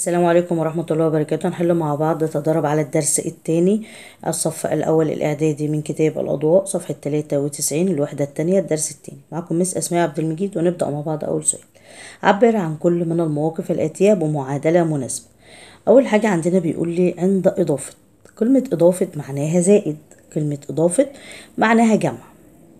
السلام عليكم ورحمة الله وبركاته نحل مع بعض تدرب على الدرس الثاني الصف الأول الإعدادي من كتاب الأضواء صفحة 93 الوحدة الثانية الدرس الثاني معكم مس أسماء عبد المجيد ونبدأ مع بعض أول سؤال عبر عن كل من المواقف الآتية بمعادلة مناسبة أول حاجة عندنا بيقول لي عند إضافة كلمة إضافة معناها زائد كلمة إضافة معناها جمع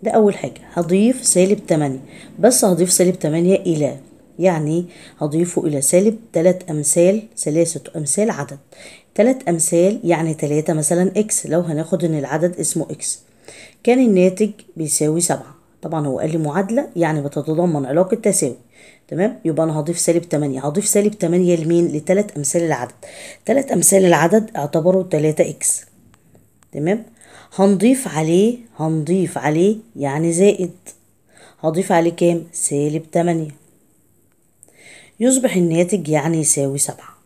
ده أول حاجة هضيف سالب 8 بس هضيف سالب 8 إلى يعني هضيفه إلى سالب تلات أمثال ثلاثة أمثال عدد تلات أمثال يعني تلاتة مثلا إكس لو هناخد إن العدد اسمه إكس كان الناتج بيساوي سبعة طبعا هو قال لي معادلة يعني بتتضمن علاقة تساوي تمام يبقى أنا هضيف سالب تمانية هضيف سالب تمانية لمين لتلات أمثال العدد تلات أمثال العدد اعتبره تلاتة إكس تمام هنضيف عليه هنضيف عليه يعني زائد هضيف عليه كام سالب تمانية يصبح الناتج يعني يساوي سبعة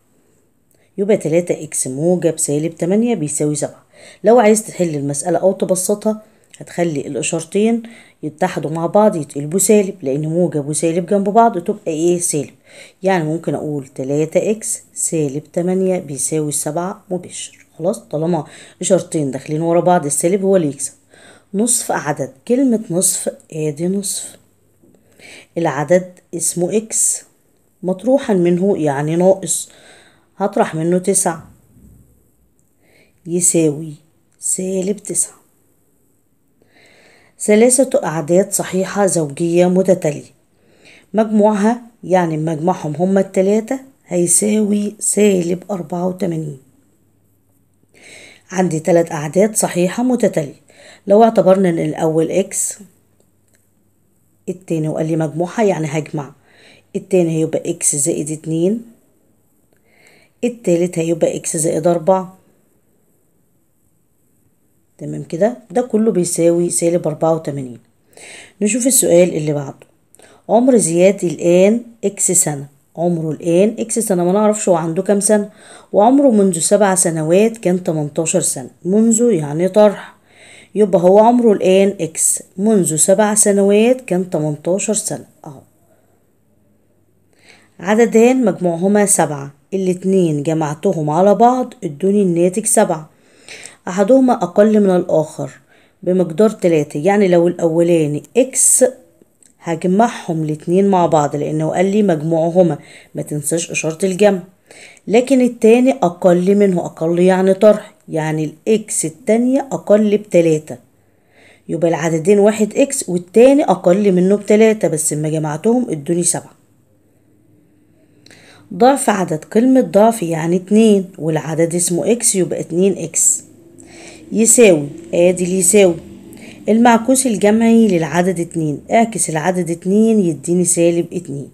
يبقى تلاتة إكس موجب سالب تمانية بيساوي سبعة لو عايز تحل المسألة أو تبسطها هتخلي الإشارتين يتحدوا مع بعض يتقلبوا سالب لأن موجب وسالب جنب بعض تبقى إيه سالب يعني ممكن أقول تلاتة إكس سالب تمانية بيساوي سبعة مباشر خلاص طالما إشارتين داخلين ورا بعض السالب هو اللي يكسب نصف عدد كلمة نصف آدي آه، نصف العدد اسمه إكس مطروحا منه يعني ناقص هطرح منه تسعة يساوي سالب تسعة ثلاثة أعداد صحيحة زوجية متتالية مجموعها يعني مجموعهم هما التلاتة هيساوي سالب أربعة وتمانين عندي تلات أعداد صحيحة متتالية لو اعتبرنا إن الأول إكس التاني وقال لي مجموعها يعني هجمع التاني هيبقى إكس زائد اتنين التالت هيبقى إكس زائد أربعة تمام كده ده كله بيساوي سالب أربعة وتمانين نشوف السؤال اللي بعده عمر زياد الآن إكس سنة عمره الآن إكس سنة ما نعرفش هو عنده كام سنة وعمره منذ سبع سنوات كان تمنتاشر سنة منذ يعني طرح يبقى هو عمره الآن إكس منذ سبع سنوات كان تمنتاشر سنة أهو عددان مجموعهما سبعة الاتنين جمعتهم على بعض ادوني الناتج سبعة أحدهما أقل من الآخر بمقدار تلاتة يعني لو الأولاني إكس هجمعهم الاتنين مع بعض لأنه قال لي مجموعهما ما تنساش إشارة الجمع لكن التاني أقل منه أقل يعني طرح يعني الإكس التانية أقل بتلاتة يبقى العددين واحد إكس والتاني أقل منه بتلاتة بس لما جمعتهم ادوني سبعة ضعف عدد كلمة ضعف يعني اتنين والعدد اسمه اكس يبقى اتنين اكس يساوي ادي اللي يساوي المعكوس الجمعي للعدد اتنين اعكس العدد اتنين يديني سالب اتنين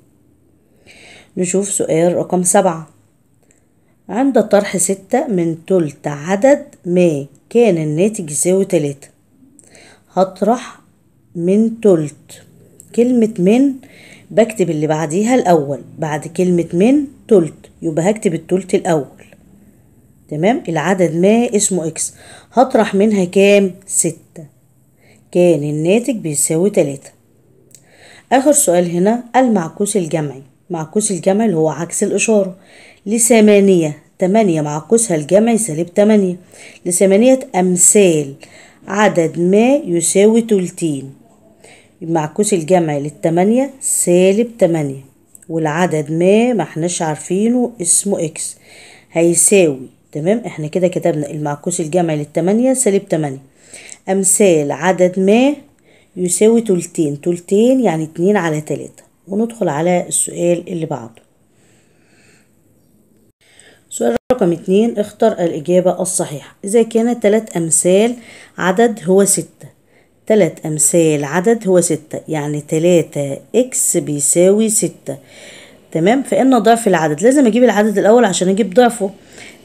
نشوف سؤال رقم سبعة عند طرح ستة من تلت عدد ما كان الناتج يساوي تلاتة هطرح من تلت كلمة من بكتب اللي بعديها الأول بعد كلمة من تلت يبقى هكتب التلت الأول تمام العدد ما اسمه إكس هطرح منها كام ستة كان الناتج بيساوي تلاتة آخر سؤال هنا المعكوس الجمعي معكوس الجمعي اللي هو عكس الإشارة لثمانية تمانية معكوسها الجمعي سالب تمانية لثمانية أمثال عدد ما يساوي تلتين المعكوس الجمعي للتمانية سالب تمانية والعدد ما ما احناش عارفينه اسمه اكس هيساوي تمام احنا كده كتبنا المعكوس الجمعي للتمانية سالب تمانية امثال عدد ما يساوي تلتين تلتين يعني اتنين على تلاتة وندخل على السؤال اللي بعده سؤال رقم اتنين اختر الإجابة الصحيحة إذا كانت تلات أمثال عدد هو ستة تلات أمثال عدد هو ستة يعني تلاتة إكس بيساوي ستة تمام فإن ضعف العدد لازم أجيب العدد الأول عشان أجيب ضعفه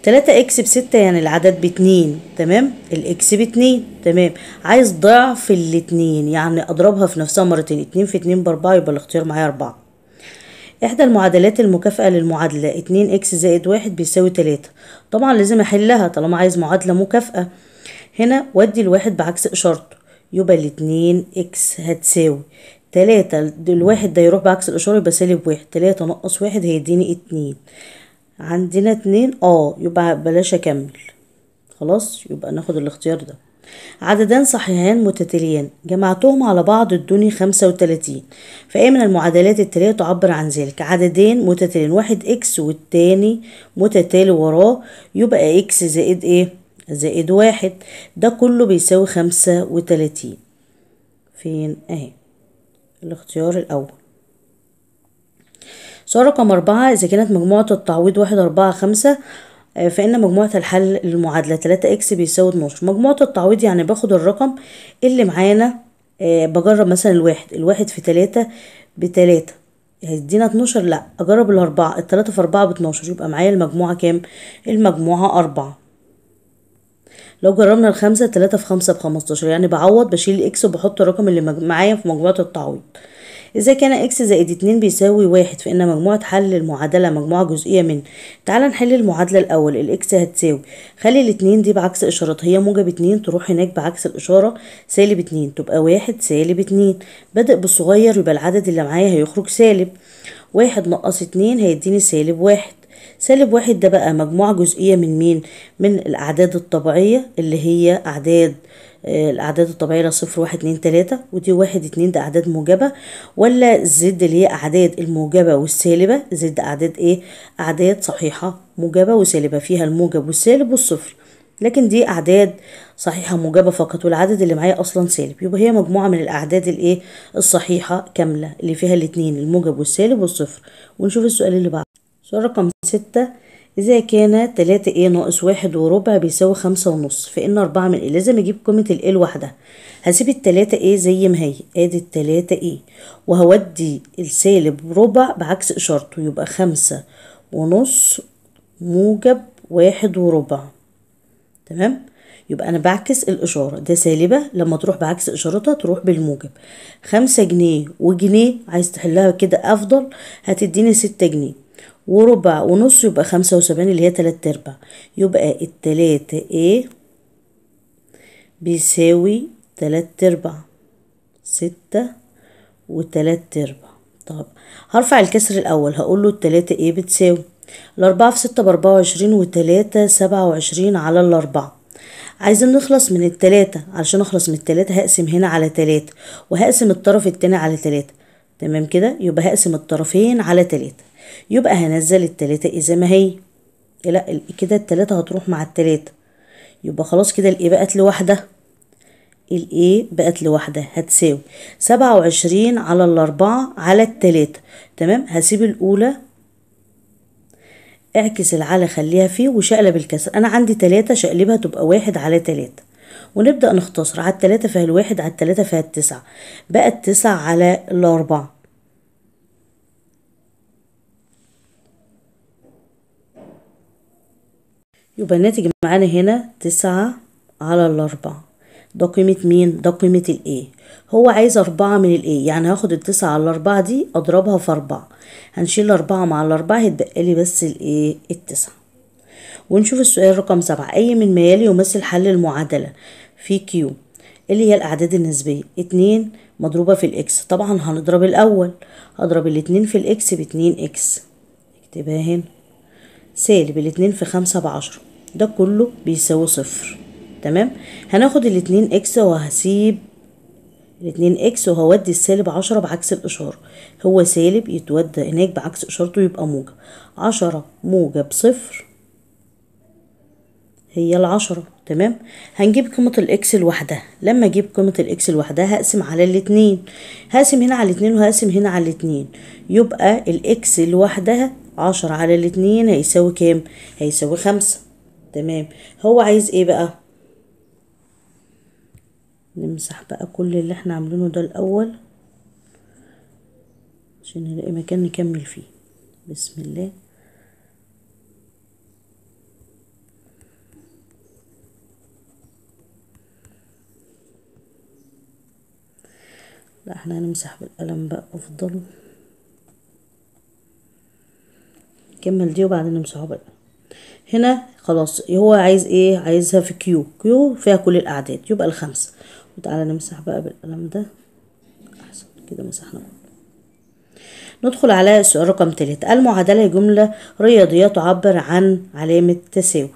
تلاتة إكس بستة يعني العدد باتنين تمام الإكس باتنين تمام عايز ضعف الاتنين يعني أضربها في نفسها مرتين اتنين في اتنين بأربعة يبقى الاختيار معايا أربعة إحدى المعادلات المكافئة للمعادلة اتنين إكس زائد واحد بيساوي تلاتة طبعا لازم أحلها طالما عايز معادلة مكافئة هنا ودي الواحد بعكس إشارته يبقى الاتنين اكس هتساوي تلاتة الواحد ده يروح بعكس الاشارة يبقى سالب واحد تلاتة نقص واحد هيديني اتنين عندنا اتنين اه يبقى بلاش اكمل خلاص يبقى ناخد الاختيار ده عددان صحيحان متتاليان جمعتهم على بعض ادوني خمسة وتلاتين فأي من المعادلات التالية تعبر عن ذلك عددين متتاليان واحد اكس والتاني متتالي وراه يبقى اكس زائد ايه زائد واحد ده كله بيساوي خمسة وتلاتين فين اهي الاختيار الأول سؤال رقم أربعة إذا كانت مجموعة التعويض واحد أربعة خمسة آه، فإن مجموعة الحل للمعادلة تلاتة إكس بيساوي اتناشر مجموعة التعويض يعني باخد الرقم اللي معانا آه، بجرب مثلا الواحد الواحد في تلاتة بتلاتة هيدينا اتناشر لأ أجرب الأربعة التلاتة في أربعة باتناشر يبقى معايا المجموعة كام؟ المجموعة أربعة لو جربنا الخمسة تلاتة في خمسة بخمستاشر يعني بعوض بشيل الاكس وبحط الرقم اللي معايا في مجموعة التعويض إذا كان إكس زائد اتنين بيساوي واحد فإن مجموعة حل المعادلة مجموعة جزئية من تعال نحل المعادلة الأول الإكس هتساوي خلي الاتنين دي بعكس إشارات هي موجب اتنين تروح هناك بعكس الإشارة سالب اتنين تبقى واحد سالب اتنين بادئ بالصغير يبقى العدد اللي معايا هيخرج سالب واحد نقص اتنين هيديني سالب واحد سالب واحد ده بقى مجموعة جزئية من مين من الأعداد الطبيعية اللي هي أعداد آه، الأعداد الطبيعية صفر واحد اتنين تلاتة ودي واحد اتنين ده أعداد موجبة ولا زد اللي هي أعداد الموجبة والسالبة زد أعداد إيه أعداد صحيحة موجبة وسالبة فيها الموجب والسالب والصفر لكن دي أعداد صحيحة موجبة فقط والعدد اللي معايا أصلا سالب يبقى هي مجموعة من الأعداد الإيه الصحيحة كاملة اللي فيها الاتنين الموجب والسالب والصفر ونشوف السؤال اللي بعده السؤال رقم ستة إذا كان تلاتة إيه ناقص واحد وربع بيساوي خمسة ونص فإن أربعة من إيه لازم أجيب قيمة الإيه لوحدها هسيب التلاتة إيه زي ما هي آدي التلاتة إيه وهودي السالب ربع بعكس إشارته يبقى خمسة ونص موجب واحد وربع تمام يبقى أنا بعكس الإشارة ده سالبة لما تروح بعكس إشارتها تروح بالموجب خمسة جنيه وجنيه عايز تحلها كده أفضل هتديني ستة جنيه وربع ونص يبقى خمسة وسبعين اللي هي تلات ارباع يبقى التلاتة ايه بيساوي تلات ارباع ستة وتلات ارباع طب هرفع الكسر الأول هقول له التلاتة ايه بتساوي الأربعة في ستة بأربعة وعشرين وتلاتة سبعة وعشرين على الأربعة عايزين نخلص من التلاتة علشان أخلص من التلاتة هقسم هنا على تلاتة وهقسم الطرف التاني على تلاتة تمام كده يبقى هقسم الطرفين على تلاتة يبقى هنزل التلاتة إذا ما هي لا كده التلاتة هتروح مع التلاتة يبقى خلاص كده الايه بقت لوحدة الايه بقت لوحدة هتساوي سبعة وعشرين على الأربعة على التلاتة تمام هسيب الأولى اعكس العلى خليها فيه وشقلب الكسر أنا عندي تلاتة شقلبها تبقى واحد على تلاتة ونبدأ نختصر على التلاتة فيها الواحد على التلاتة فيها التسعة بقت تسعة على الأربعة يبقى الناتج معانا هنا تسعة على الأربعة ده قيمة مين؟ ده قيمة الأي هو عايز أربعة من الأي يعني هاخد التسعة على الأربعة دي أضربها في أربعة هنشيل أربعة مع الأربعة لي بس الأي التسعة ونشوف السؤال رقم سبعة أي من ما يلي يمثل حل المعادلة في كيو اللي هي الأعداد النسبية اتنين مضروبة في الإكس طبعا هنضرب الأول هضرب الاتنين في الإكس باتنين إكس اكتبها هنا سالب الاتنين في خمسة بعشرة ده كله بيساوي صفر تمام هناخد الاتنين اكس وهسيب الاتنين اكس وهودي السالب عشرة بعكس الاشارة هو سالب يتودى هناك بعكس اشارته يبقى موجب عشرة موجب صفر هي العشرة تمام هنجيب قيمة الاكس لوحدها لما اجيب قيمة الاكس لوحدها هقسم على الاتنين هقسم هنا على الاتنين وهقسم هنا على الاتنين يبقى الاكس لوحدها عشرة على الاتنين هيساوي كام هيساوي خمسة تمام هو عايز ايه بقى نمسح بقى كل اللي احنا عاملينه ده الاول عشان نلاقي مكان نكمل فيه بسم الله لا احنا هنمسح بالقلم بقى افضل كمل دي وبعدين امسحه بقى هنا خلاص هو عايز ايه عايزها في كيو كيو فيها كل الاعداد يبقى الخمسة وتعالى نمسح بقى بالقلم ده احسن كده مسحنا ندخل على السؤال رقم تلاتة المعادلة جملة رياضية تعبر عن علامة تساوي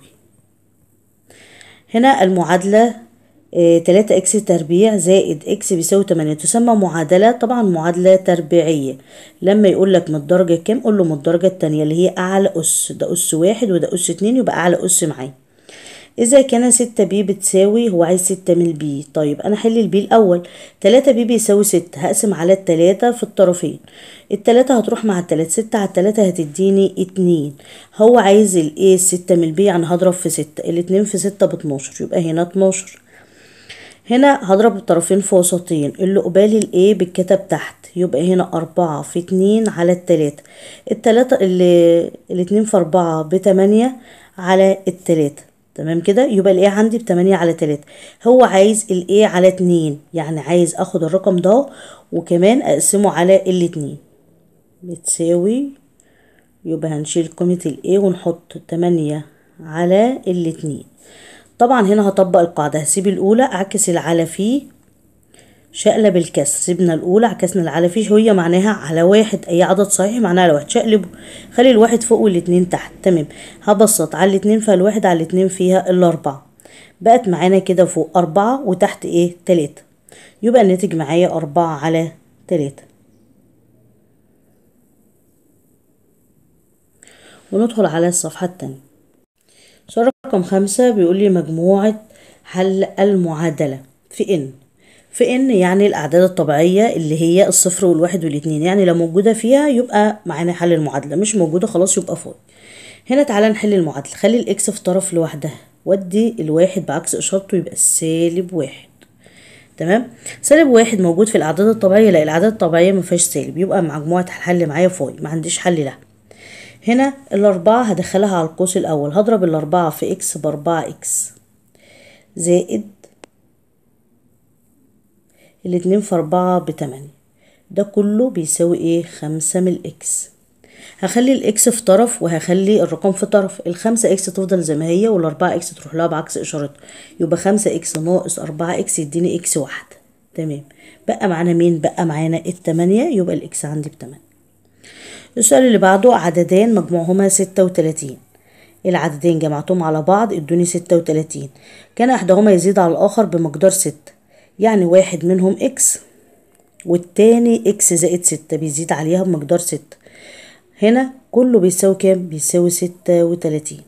هنا المعادلة 3 اكس تربيع زائد اكس بيساوي 8 تسمى معادلة طبعا معادلة تربيعية لما يقول لك من الدرجة كام قول له من الدرجة التانية اللي هي اعلى اس ده اس واحد وده اس اتنين يبقى اعلى اس معايا اذا كان 6 بي بتساوي هو عايز 6 من البي طيب انا احل البي الاول 3 بي بيساوي 6 هقسم على التلاتة في الطرفين التلاتة هتروح مع التلاتة ستة على التلاتة هتديني اتنين هو عايز الايه ستة من البي يعني هضرب في ستة الاتنين في ستة باتناشر يبقى هنا اتناشر هنا هضرب الطرفين في وسطين اللي الايه بالكتب تحت يبقى هنا أربعة في اتنين على التلاتة التلاتة اللي الاتنين في أربعة بتمانية على التلاتة تمام كده يبقى الايه عندي بتمانية على تلاتة هو عايز الايه على اتنين يعني عايز اخد الرقم ده وكمان اقسمه على الاتنين بتساوي يبقى هنشيل قيمة الايه ونحط تمانية على الاتنين طبعا هنا هطبق القاعدة هسيب الأولى أعكس العلى فيه شقلب الكسر سيبنا الأولى عكسنا العلى فيه هي معناها على واحد أي عدد صحيح معناها على واحد شقلبه خلي الواحد فوق والاتنين تحت تمام هبسط على الاتنين فالواحد على الاتنين فيها الأربعة بقت معانا كده فوق أربعة وتحت إيه تلاتة يبقى الناتج معايا أربعة على تلاتة وندخل على الصفحة التانية سؤال رقم خمسة بيقول لي مجموعة حل المعادلة في إن في إن يعني الأعداد الطبيعية اللي هي الصفر والواحد والاتنين يعني لو موجودة فيها يبقى معانا حل المعادلة مش موجودة خلاص يبقى فاضي هنا تعالى نحل المعادلة خلي الإكس في طرف لوحدها ودي الواحد بعكس إشارته يبقى سالب واحد تمام سالب واحد موجود في الأعداد الطبيعية لا الأعداد الطبيعية مفيهاش سالب يبقى مجموعة الحل معايا فاي ما عنديش حل لها هنا الأربعة هدخلها على القوس الأول هضرب الأربعة في إكس بأربعة إكس زائد الاتنين في أربعة بتمانية ده كله بيساوي إيه خمسة من الإكس هخلي الإكس في طرف وهخلي الرقم في طرف الخمسة إكس تفضل زي ما هي والأربعة إكس تروح لها بعكس إشارتها يبقى خمسة إكس ناقص أربعة إكس يديني إكس واحد تمام بقى معانا مين بقى معانا التمانية يبقى الإكس عندي بتمانية السؤال اللي بعده عددين مجموعهما ستة وتلاتين العددين جمعتهم على بعض ادوني ستة وتلاتين كان احدهما يزيد على الاخر بمقدار ستة يعني واحد منهم اكس والتاني اكس زائد ستة بيزيد عليها بمقدار ستة هنا كله بيساوي كام بيساوي ستة وتلاتين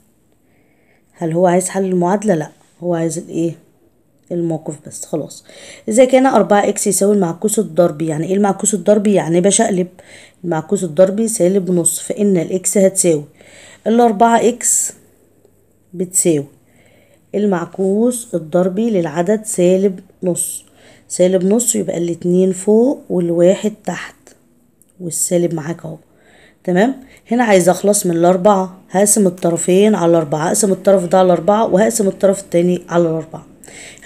هل هو عايز حل المعادلة لا هو عايز الايه الموقف بس خلاص اذا كان اربعة اكس يساوي المعكوس الضربي يعني ايه المعكوس الضربي يعني بشقلب المعكوس الضربي سالب نص فإن الإكس هتساوي الأربعة إكس بتساوي المعكوس الضربي للعدد سالب نص سالب نص يبقى الاتنين فوق والواحد تحت والسالب معاك اهو تمام هنا عايزه اخلص من الاربعه هقسم الطرفين على الاربعه هقسم الطرف ده على الاربعه وهقسم الطرف التاني على الاربعه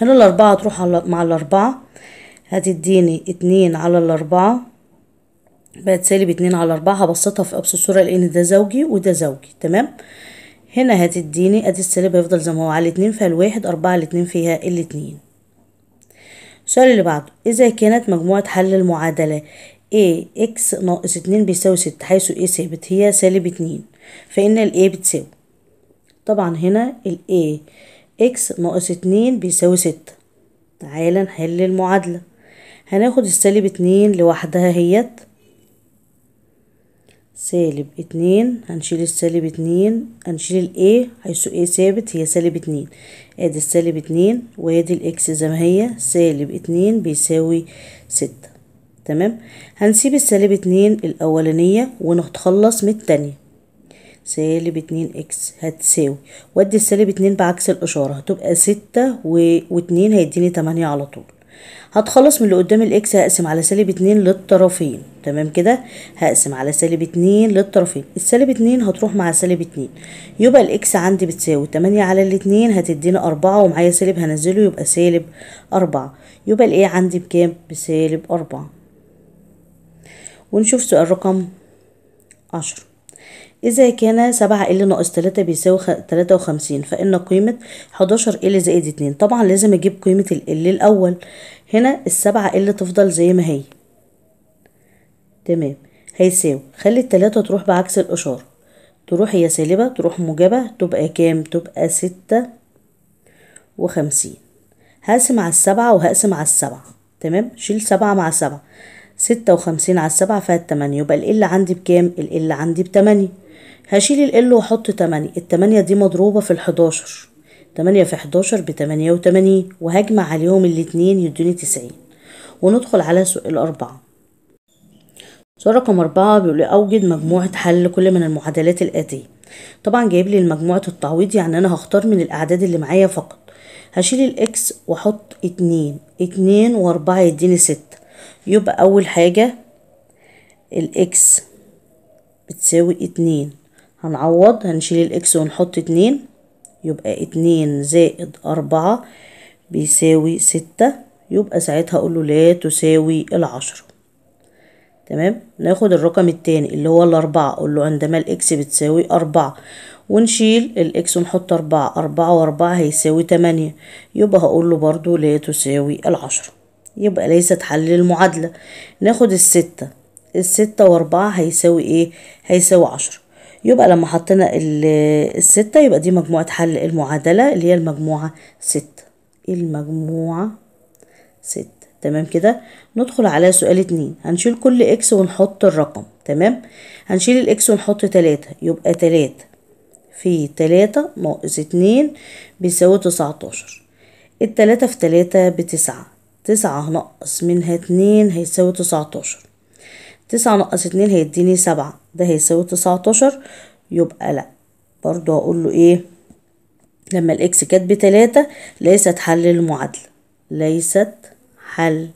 هنا الاربعه تروح مع الاربعه هتديني اتنين على الاربعه بقت سالب اتنين على اربعة هبسطها في ابسط صورة لان ده زوجي وده زوجي تمام هنا هتديني ادي السالب هيفضل زي ما هو على اتنين فيها الواحد اربعة على اتنين فيها الاتنين السؤال اللي بعده اذا كانت مجموعة حل المعادلة a x ناقص اتنين بيساوي ست حيث a ثابت هي سالب اتنين فان ال a بتساوي طبعا هنا ال a x ناقص اتنين بيساوي ستة تعالى نحل المعادلة هناخد السالب اتنين لوحدها هيت سالب اتنين هنشيل السالب اتنين هنشيل A حيث ايه ثابت هي سالب اتنين ادي السالب اتنين وادي الاكس زي ما هي سالب اتنين بيساوي ستة تمام هنسيب السالب اتنين الاولانية ونتخلص من التانية سالب اتنين اكس هتساوي وادي السالب اتنين بعكس الاشارة هتبقى ستة واتنين هيديني تمانية على طول هتخلص من اللي قدام الاكس هقسم على سالب اتنين للطرفين تمام كده هقسم على سالب اتنين للطرفين السالب اتنين هتروح مع سالب اتنين يبقى الاكس عندي بتساوي تمانية على الاتنين هتدينا اربعة ومعايا سالب هنزله يبقى سالب اربعة يبقى الايه عندي بكام بسالب اربعة ونشوف سؤال رقم عشرة إذا كان سبعة ال ناقص تلاتة بيساوي تلاتة وخمسين فإن قيمة حداشر ال زائد اتنين طبعا لازم أجيب قيمة ال الأول هنا السبعة ال تفضل زي ما هي تمام هيساوي خلي التلاتة تروح بعكس الإشارة تروح هي سالبة تروح موجبة تبقى كام تبقى ستة وخمسين هقسم على السبعة وهقسم على السبعة تمام شيل سبعة مع سبعة ستة وخمسين على السبعة فيها التمانية يبقى ال عندي بكام ال عندي بتمانية هشيل ال ال واحط تمانية التمانية دي مضروبة في الحداشر تمانية في حداشر بتمانية وتمانين وهجمع عليهم الاتنين يدوني تسعين وندخل على سؤال أربعة سؤال رقم أربعة بيقول أوجد مجموعة حل كل من المعادلات الآتية طبعا جايب لي مجموعة التعويض يعني أنا هختار من الأعداد اللي معايا فقط هشيل الإكس وأحط اتنين اتنين وأربعة يديني ستة يبقى أول حاجة الإكس بتساوي اتنين هنعوض هنشيل الاكس ونحط اتنين يبقى اتنين زائد اربعة بيساوي ستة يبقى ساعتها اقوله لا تساوي العشرة تمام ناخد الرقم التاني اللي هو الاربعة اقوله عندما الاكس بتساوي اربعة ونشيل الاكس ونحط اربعة اربعة واربعة هيساوي تمانية يبقى هقوله برضو لا تساوي العشرة يبقى ليست حل المعادلة ناخد الستة الستة واربعة هيساوي ايه هيساوي عشرة يبقى لما حطينا الستة يبقى دي مجموعة حل المعادلة اللي هي المجموعة ستة إيه المجموعة ستة تمام كده ندخل على سؤال اتنين هنشيل كل اكس ونحط الرقم تمام هنشيل الاكس ونحط تلاتة يبقى تلاتة في تلاتة ناقص اتنين بيساوي تسعتاشر التلاتة في تلاتة بتسعة تسعة ناقص منها اتنين هيساوي تسعتاشر تسعة نقص اتنين هيديني سبعة ده هيساوي تسعتاشر يبقى لأ برضو هقول له ايه لما الاكس كانت بتلاتة ليست حل للمعادلة ليست حل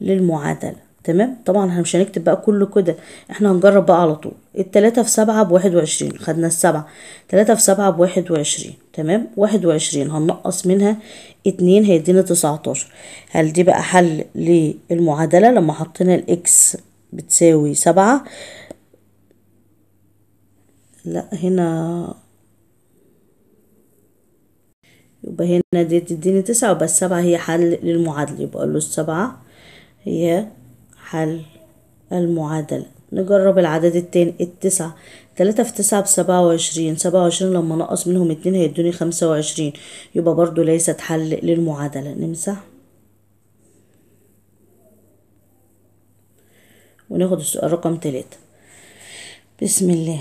للمعادلة تمام طبعا احنا مش هنكتب بقى كله كده احنا هنجرب بقى على طول التلاتة في سبعة بواحد وعشرين خدنا السبعة تلاتة في سبعة بواحد وعشرين تمام واحد وعشرين هننقص منها اتنين هيدينا تسعتاشر هل دي بقى حل للمعادلة لما حطينا الاكس بتساوي سبعة لا هنا يبقى هنا دي تديني تسعة وبس السبعة هي حل للمعادلة يبقى له السبعة هي حل المعادلة نجرب العدد التاني التسعة تلاتة في تسعة بسبعة وعشرين سبعة وعشرين لما نقص منهم اتنين هيدوني خمسة وعشرين يبقى برضو ليست حل للمعادلة نمسح وناخد السؤال رقم تلاتة بسم الله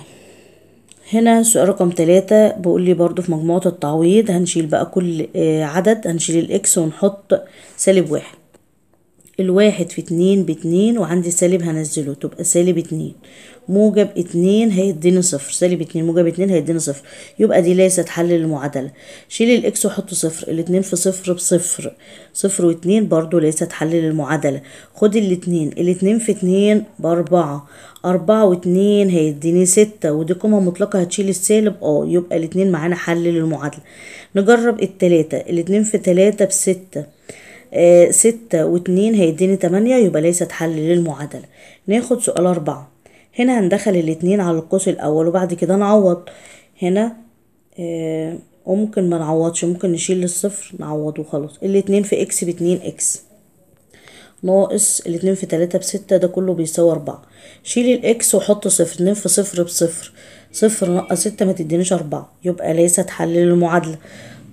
هنا سؤال رقم تلاتة بقول لي برضو في مجموعة التعويض هنشيل بقى كل آه، عدد هنشيل الاكس ونحط سالب واحد الواحد في اتنين باتنين وعندي سالب هنزله تبقى سالب اتنين موجب اتنين هيديني صفر سالب اتنين موجب اتنين هيديني صفر يبقى دي ليست حل للمعادلة شيل الاكس وحطه صفر الاتنين في صفر بصفر صفر واتنين برضو ليست حل للمعادلة خد الاتنين الاتنين في اتنين باربعة أربعة واتنين هيديني ستة ودي قيمة مطلقة هتشيل السالب اه يبقى الاتنين معانا حل للمعادلة نجرب التلاتة الاتنين في تلاتة بستة آه، ستة واتنين هيديني تمانية يبقى ليست حل للمعادلة ناخد سؤال أربعة هنا هندخل الاتنين على القوس الأول وبعد كده نعوض هنا وممكن آه، ما نعوضش ممكن نشيل الصفر نعوضه خلاص الاتنين في اكس باتنين اكس ناقص الاتنين في تلاتة بستة ده كله بيساوي أربعة شيل الإكس وحط صفر اتنين في صفر بصفر صفر ناقص ستة ما تدينيش أربعة يبقى ليست حل للمعادلة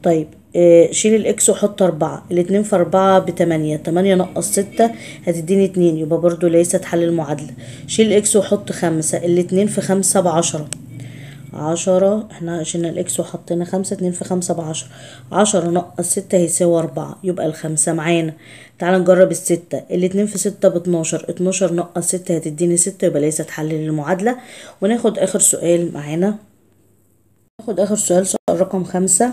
طيب آه، شيل الاكس وحط اربعة الاتنين في اربعة بتمانية تمانية نقص ستة هتديني اتنين يبقى برضو ليست حل المعادلة شيل الاكس وحط خمسة الاتنين في خمسة بعشرة عشرة احنا شلنا الاكس وحطينا خمسة اتنين في خمسة بعشرة عشرة نقص ستة هيساوي اربعة يبقى الخمسة معانا تعالى نجرب الستة الاتنين في ستة باتناشر اتناشر نقص ستة هتديني ستة يبقى ليست حل المعادلة وناخد اخر سؤال معانا ناخد اخر سؤال, سؤال رقم خمسة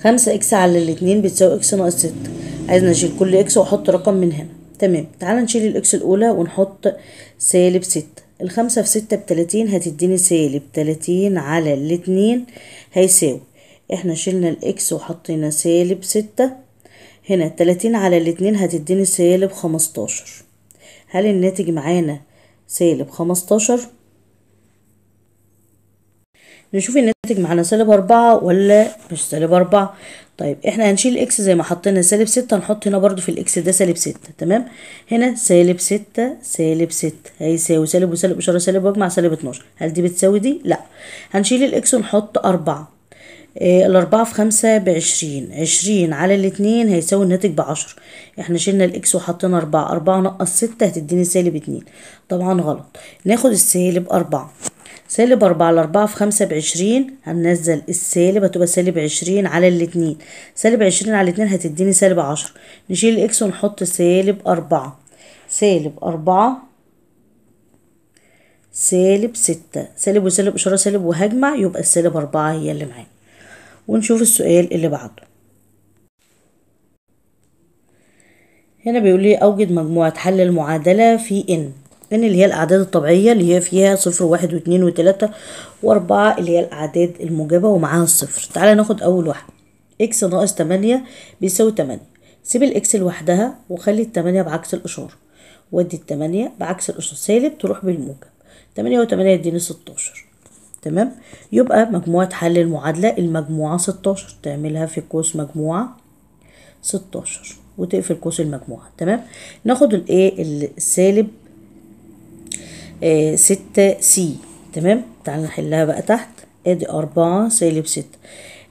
خمسة اكس على الاتنين بتساوي اكس ناقص ستة عايزنا نشيل كل اكس واحط رقم من هنا تمام تعالى نشيل الاكس الاولى ونحط سالب ستة الخمسة في ستة بتلاتين هتديني سالب تلاتين على الاتنين هيساوي احنا شيلنا الاكس وحطينا سالب ستة هنا تلاتين على الاتنين هتديني سالب خمستاشر هل الناتج معانا سالب خمستاشر نشوف الناتج الناتج معانا سالب أربعة ولا مش سالب أربعة طيب احنا هنشيل الاكس زي ما حطينا سالب ستة هنحط هنا برضو في الاكس ده سالب ستة تمام هنا سالب ستة سالب ستة هيساوي سالب وسالب إشارة سالب واجمع سالب اتناشر هل دي بتساوي دي؟ لأ هنشيل الاكس ونحط أربعة آه، الأربعة في خمسة بعشرين عشرين على الاتنين هيساوي الناتج بعشر احنا شلنا الإكس وحطينا أربعة أربعة نقص ستة هتديني سالب اتنين طبعا غلط ناخد السالب أربعة سالب أربعة على أربعة في خمسة بعشرين هننزل السالب هتبقى سالب عشرين على الاتنين سالب عشرين على الاتنين هتديني سالب عشرة نشيل الإكس ونحط سالب أربعة سالب أربعة سالب ستة سالب وسالب إشارة سالب وهجمع يبقى السالب أربعة هي اللي معانا ونشوف السؤال اللي بعده هنا بيقول لي أوجد مجموعة حل المعادلة في إن اتنين اللي هي الأعداد الطبيعية اللي هي فيها صفر واحد واتنين وتلاتة وأربعة اللي هي الأعداد الموجبة ومعاها الصفر تعالى ناخد أول واحدة إكس ناقص تمانية بيساوي تمانية سيب الإكس لوحدها وخلي التمانية بعكس الإشارة ودي التمانية بعكس الإشارة سالب تروح بالموجب تمانية وتمانية يديني ستاشر تمام يبقى مجموعة حل المعادلة المجموعة ستاشر تعملها في قوس مجموعة ستاشر وتقفل قوس المجموعة تمام ناخد الايه السالب آه، ستة سي تمام تعالى نحلها بقى تحت ادي أربعة سالب ستة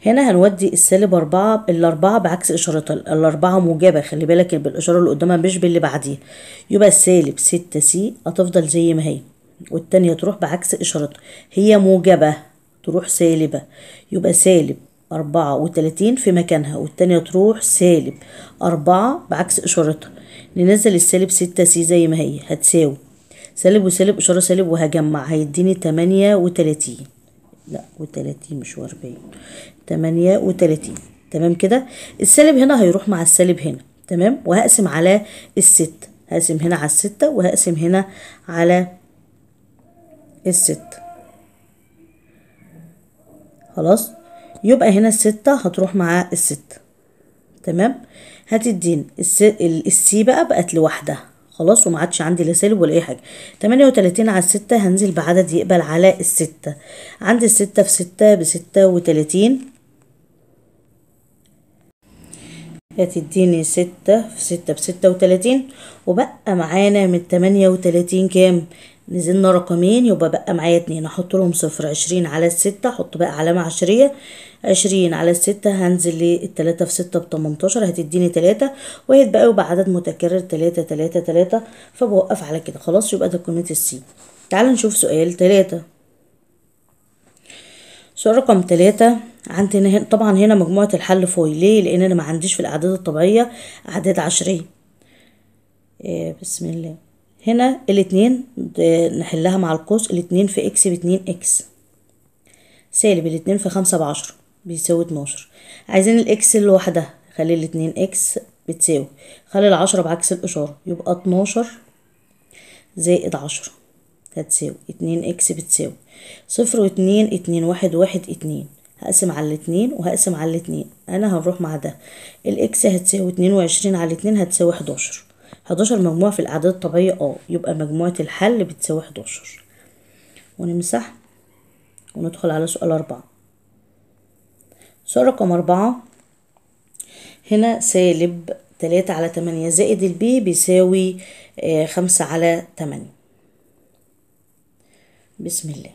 هنا هنودي السالب أربعة الأربعة بعكس إشارتها الأربعة موجبة خلي بالك بالإشارة اللي قدامها مش باللي بعديها يبقى السالب ستة سي هتفضل زي ما هي والتانية تروح بعكس إشارتها هي موجبة تروح سالبة يبقى سالب أربعة وتلاتين في مكانها والتانية تروح سالب أربعة بعكس إشارتها ننزل السالب ستة سي زي ما هي هتساوي سالب وسالب إشارة سالب وهجمع هيديني تمانية وتلاتين لا وتلاتين مش وأربعين تمانية وتلاتين تمام كده السالب هنا هيروح مع السالب هنا تمام وهقسم على الستة هقسم هنا على الستة وهقسم هنا على الستة خلاص يبقى هنا الستة هتروح مع الستة تمام هتدين السي بقى بقت لوحدها خلاص وما عادش عندي لا سالب ولا اي حاجه 38 على 6 هنزل بعدد يقبل على الستة عندي الستة في 6 ب 36 هتديني ستة في ستة بستة 36 وبقى معانا من تمانية كام نزلنا رقمين يبقى بقى معايا اتنين احط لهم صفر عشرين على الستة احط بقى علامة عشرية عشرين على الستة هنزل للتلاتة في ستة بتمنتاشر هتديني تلاتة وهيتبقى يبقى عدد متكرر تلاتة تلاتة تلاتة فبوقف على كده خلاص يبقى ده قيمة السي تعالى نشوف سؤال تلاتة سؤال رقم تلاتة عندنا هنا طبعا هنا مجموعة الحل فوي ليه لان انا ما عنديش في الاعداد الطبيعية اعداد عشرية آه، بسم الله هنا الاتنين نحلها مع القوس الاتنين في اكس باتنين اكس سالب الاتنين في خمسة بعشرة بيساوي اتناشر عايزين الاكس لوحدها خلي الاتنين اكس بتساوي خلي العشرة بعكس الإشارة يبقى اتناشر زائد عشرة هتساوي اتنين اكس بتساوي صفر واتنين اتنين واحد واحد اتنين هقسم على الاتنين وهقسم على الاتنين انا هنروح مع ده الاكس هتساوي اتنين وعشرين على الاتنين هتساوي حداشر 11 مجموعة في الأعداد الطبيعية اه يبقى مجموعة الحل بتساوي 11 ونمسح وندخل على سؤال أربعة سؤال رقم أربعة هنا سالب تلاتة على تمانية زائد البي بيساوي آه، خمسة على تمانية بسم الله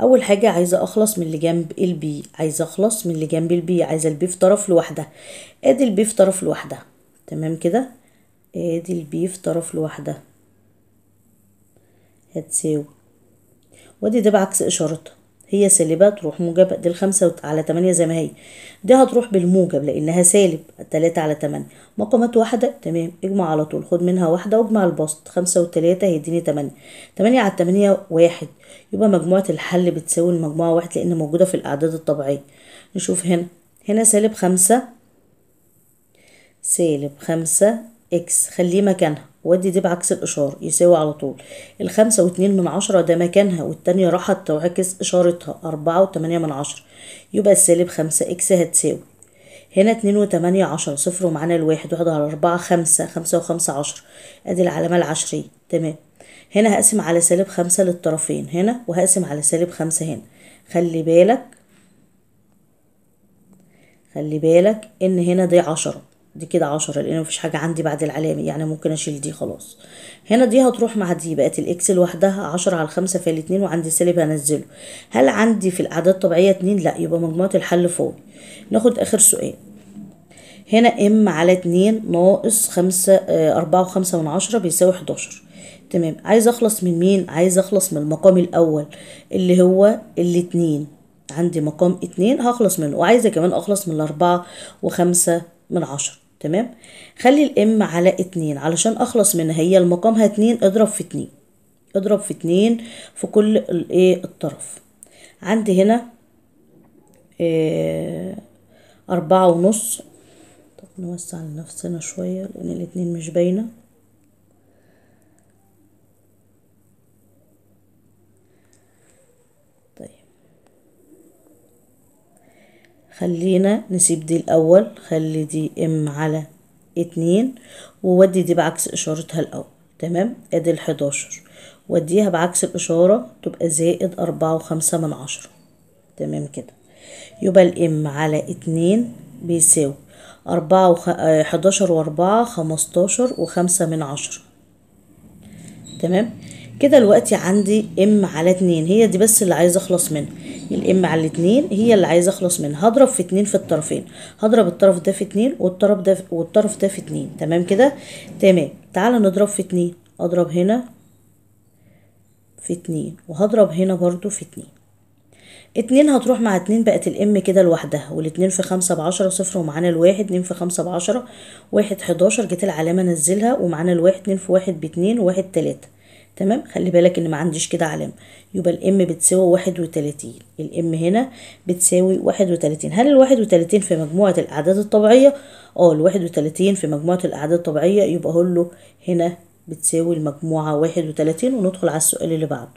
أول حاجة عايزة أخلص من اللي جنب البي عايزة أخلص من اللي جنب البي عايزة البي في طرف لوحدها أدي البي في طرف لوحدها تمام كده ادي البيف طرف لوحدها هتساوي وادي ده بعكس اشارتها هي سالبة تروح موجبة دي الخمسة على تمانية زي ما هي دي هتروح بالموجب لأنها سالب تلاتة على تمانية مقامات واحدة تمام اجمع على طول خد منها واحدة واجمع البسط خمسة وتلاتة هيديني تمانية تمانية على تمانية واحد يبقى مجموعة الحل بتساوي المجموعة واحد لأن موجودة في الأعداد الطبيعية نشوف هنا هنا سالب خمسة سالب خمسة اكس خليه مكانها ودي دي بعكس الإشارة يساوي على طول الخمسة واتنين من عشرة ده مكانها والتانية راحت تعكس إشارتها أربعة وتمانية من عشرة يبقى السالب خمسة إكس هتساوي هنا اتنين وتمانية عشرة صفر ومعانا الواحد واحد على أربعة خمسة خمسة وخمسة عشرة أدي العلامة العشرية تمام هنا هقسم على سالب خمسة للطرفين هنا وهقسم على سالب خمسة هنا خلي بالك خلي بالك إن هنا دي عشرة دي كده عشرة لان مفيش حاجة عندي بعد العلامة يعني ممكن اشيل دي خلاص هنا دي هتروح مع دي بقت الاكس لوحدها عشرة على الخمسة في الاتنين وعندي سالب هنزله هل عندي في الاعداد الطبيعية اتنين لا يبقى مجموعة الحل فاضي ناخد اخر سؤال هنا ام على اتنين ناقص خمسة آه، اربعة وخمسة من عشرة بيساوي حداشر تمام عايز اخلص من مين عايز اخلص من المقام الاول اللي هو الاتنين عندي مقام اتنين هخلص منه وعايزة كمان اخلص من الاربعة وخمسة من عشرة تمام خلي الام على اتنين علشان اخلص منها هي المقامها اتنين اضرب في اتنين اضرب في اتنين في كل الايه الطرف عندي هنا اه، أربعة ونص طب نوسع لنفسنا شوية لأن الاتنين مش باينة خلينا نسيب دي الأول خلي دي ام على اتنين وودي دي بعكس إشارتها الأول تمام ادي الحداشر وديها بعكس الإشارة تبقى زائد أربعة وخمسة من عشرة تمام كده يبقى الام على اتنين بيساوي أربعة وخ... آه، حداشر وأربعة خمستاشر وخمسة من عشرة تمام كده الوقت عندي ام على اتنين هي دي بس اللي عايزه اخلص منها الام على اتنين هي اللي عايزه اخلص منها هضرب في اتنين في الطرفين هضرب الطرف ده في اتنين والطرف ده في... والطرف ده في اتنين تمام كده تمام تعالى نضرب في اتنين اضرب هنا في اتنين وهضرب هنا برضو في اتنين اتنين هتروح مع اتنين بقت الام كده لوحدها والاتنين في خمسة بعشرة صفر ومعانا الواحد اتنين في خمسة بعشرة واحد حداشر جت العلامة نزلها ومعانا الواحد اتنين في واحد باتنين وواحد تلاتة تمام خلي بالك ان ما عنديش كده علامة يبقى الام بتساوي واحد وتلاتين الام هنا بتساوي واحد وتلاتين هل الواحد وتلاتين في مجموعة الاعداد الطبيعية اه الواحد وتلاتين في مجموعة الاعداد الطبيعية يبقى اقول له هنا بتساوي المجموعة واحد وتلاتين وندخل على السؤال اللي بعده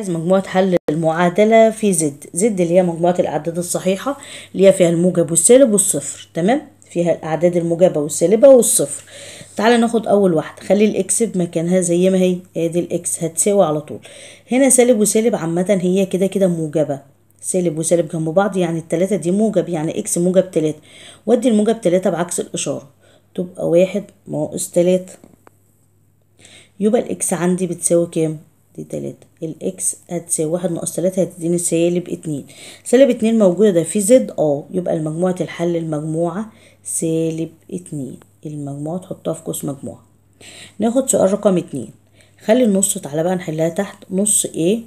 عايز مجموعة حل المعادلة في زد زد اللي هي مجموعة الأعداد الصحيحة اللي هي فيها الموجب والسالب والصفر تمام فيها الأعداد الموجبة والسالبة والصفر تعالى ناخد أول واحدة خلي الإكس بمكانها زي ما هي ادي الإكس هتساوي على طول هنا سالب وسالب عامة هي كده كده موجبة سالب وسالب جنب بعض يعني التلاتة دي موجب يعني إكس موجب تلاتة ودي الموجب تلاتة بعكس الإشارة تبقى واحد ناقص تلاتة يبقى الإكس عندي بتساوي كام؟ دي تلاتة الاكس هتساوي واحد ناقص تلاتة هتديني سالب اتنين سالب اتنين موجودة في زد اه يبقى المجموعة الحل المجموعة سالب اتنين المجموعة تحطها في قوس مجموعة ناخد سؤال رقم اتنين خلي النص تعالى بقى نحلها تحت نص ايه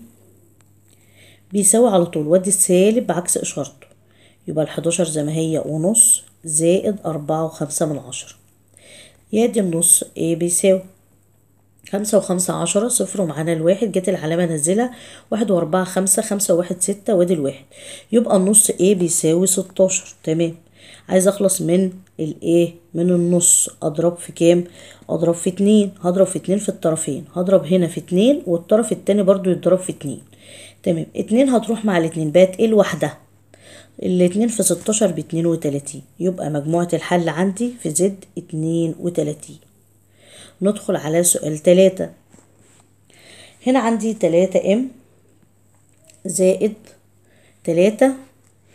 بيساوي على طول وادي السالب عكس إشارته يبقى الحداشر زي ما هي ونص زائد أربعة وخمسة من عشرة يادي النص ايه بيساوي خمسة وخمسة عشرة صفر ومعانا الواحد جت العلامة نزلها واحد وأربعة خمسة خمسة واحد ستة وادي الواحد يبقى النص ايه بيساوي ستاشر تمام عايز اخلص من الايه من النص اضرب في كام اضرب في اتنين هضرب في اتنين في الطرفين هضرب هنا في اتنين والطرف التاني برضو يتضرب في اتنين تمام اتنين هتروح مع الاتنين بقت ايه لوحدها الاتنين في ستاشر باتنين وتلاتين يبقى مجموعة الحل عندي في زد اتنين وتلاتين ندخل على سؤال تلاتة هنا عندي تلاتة ام زائد تلاتة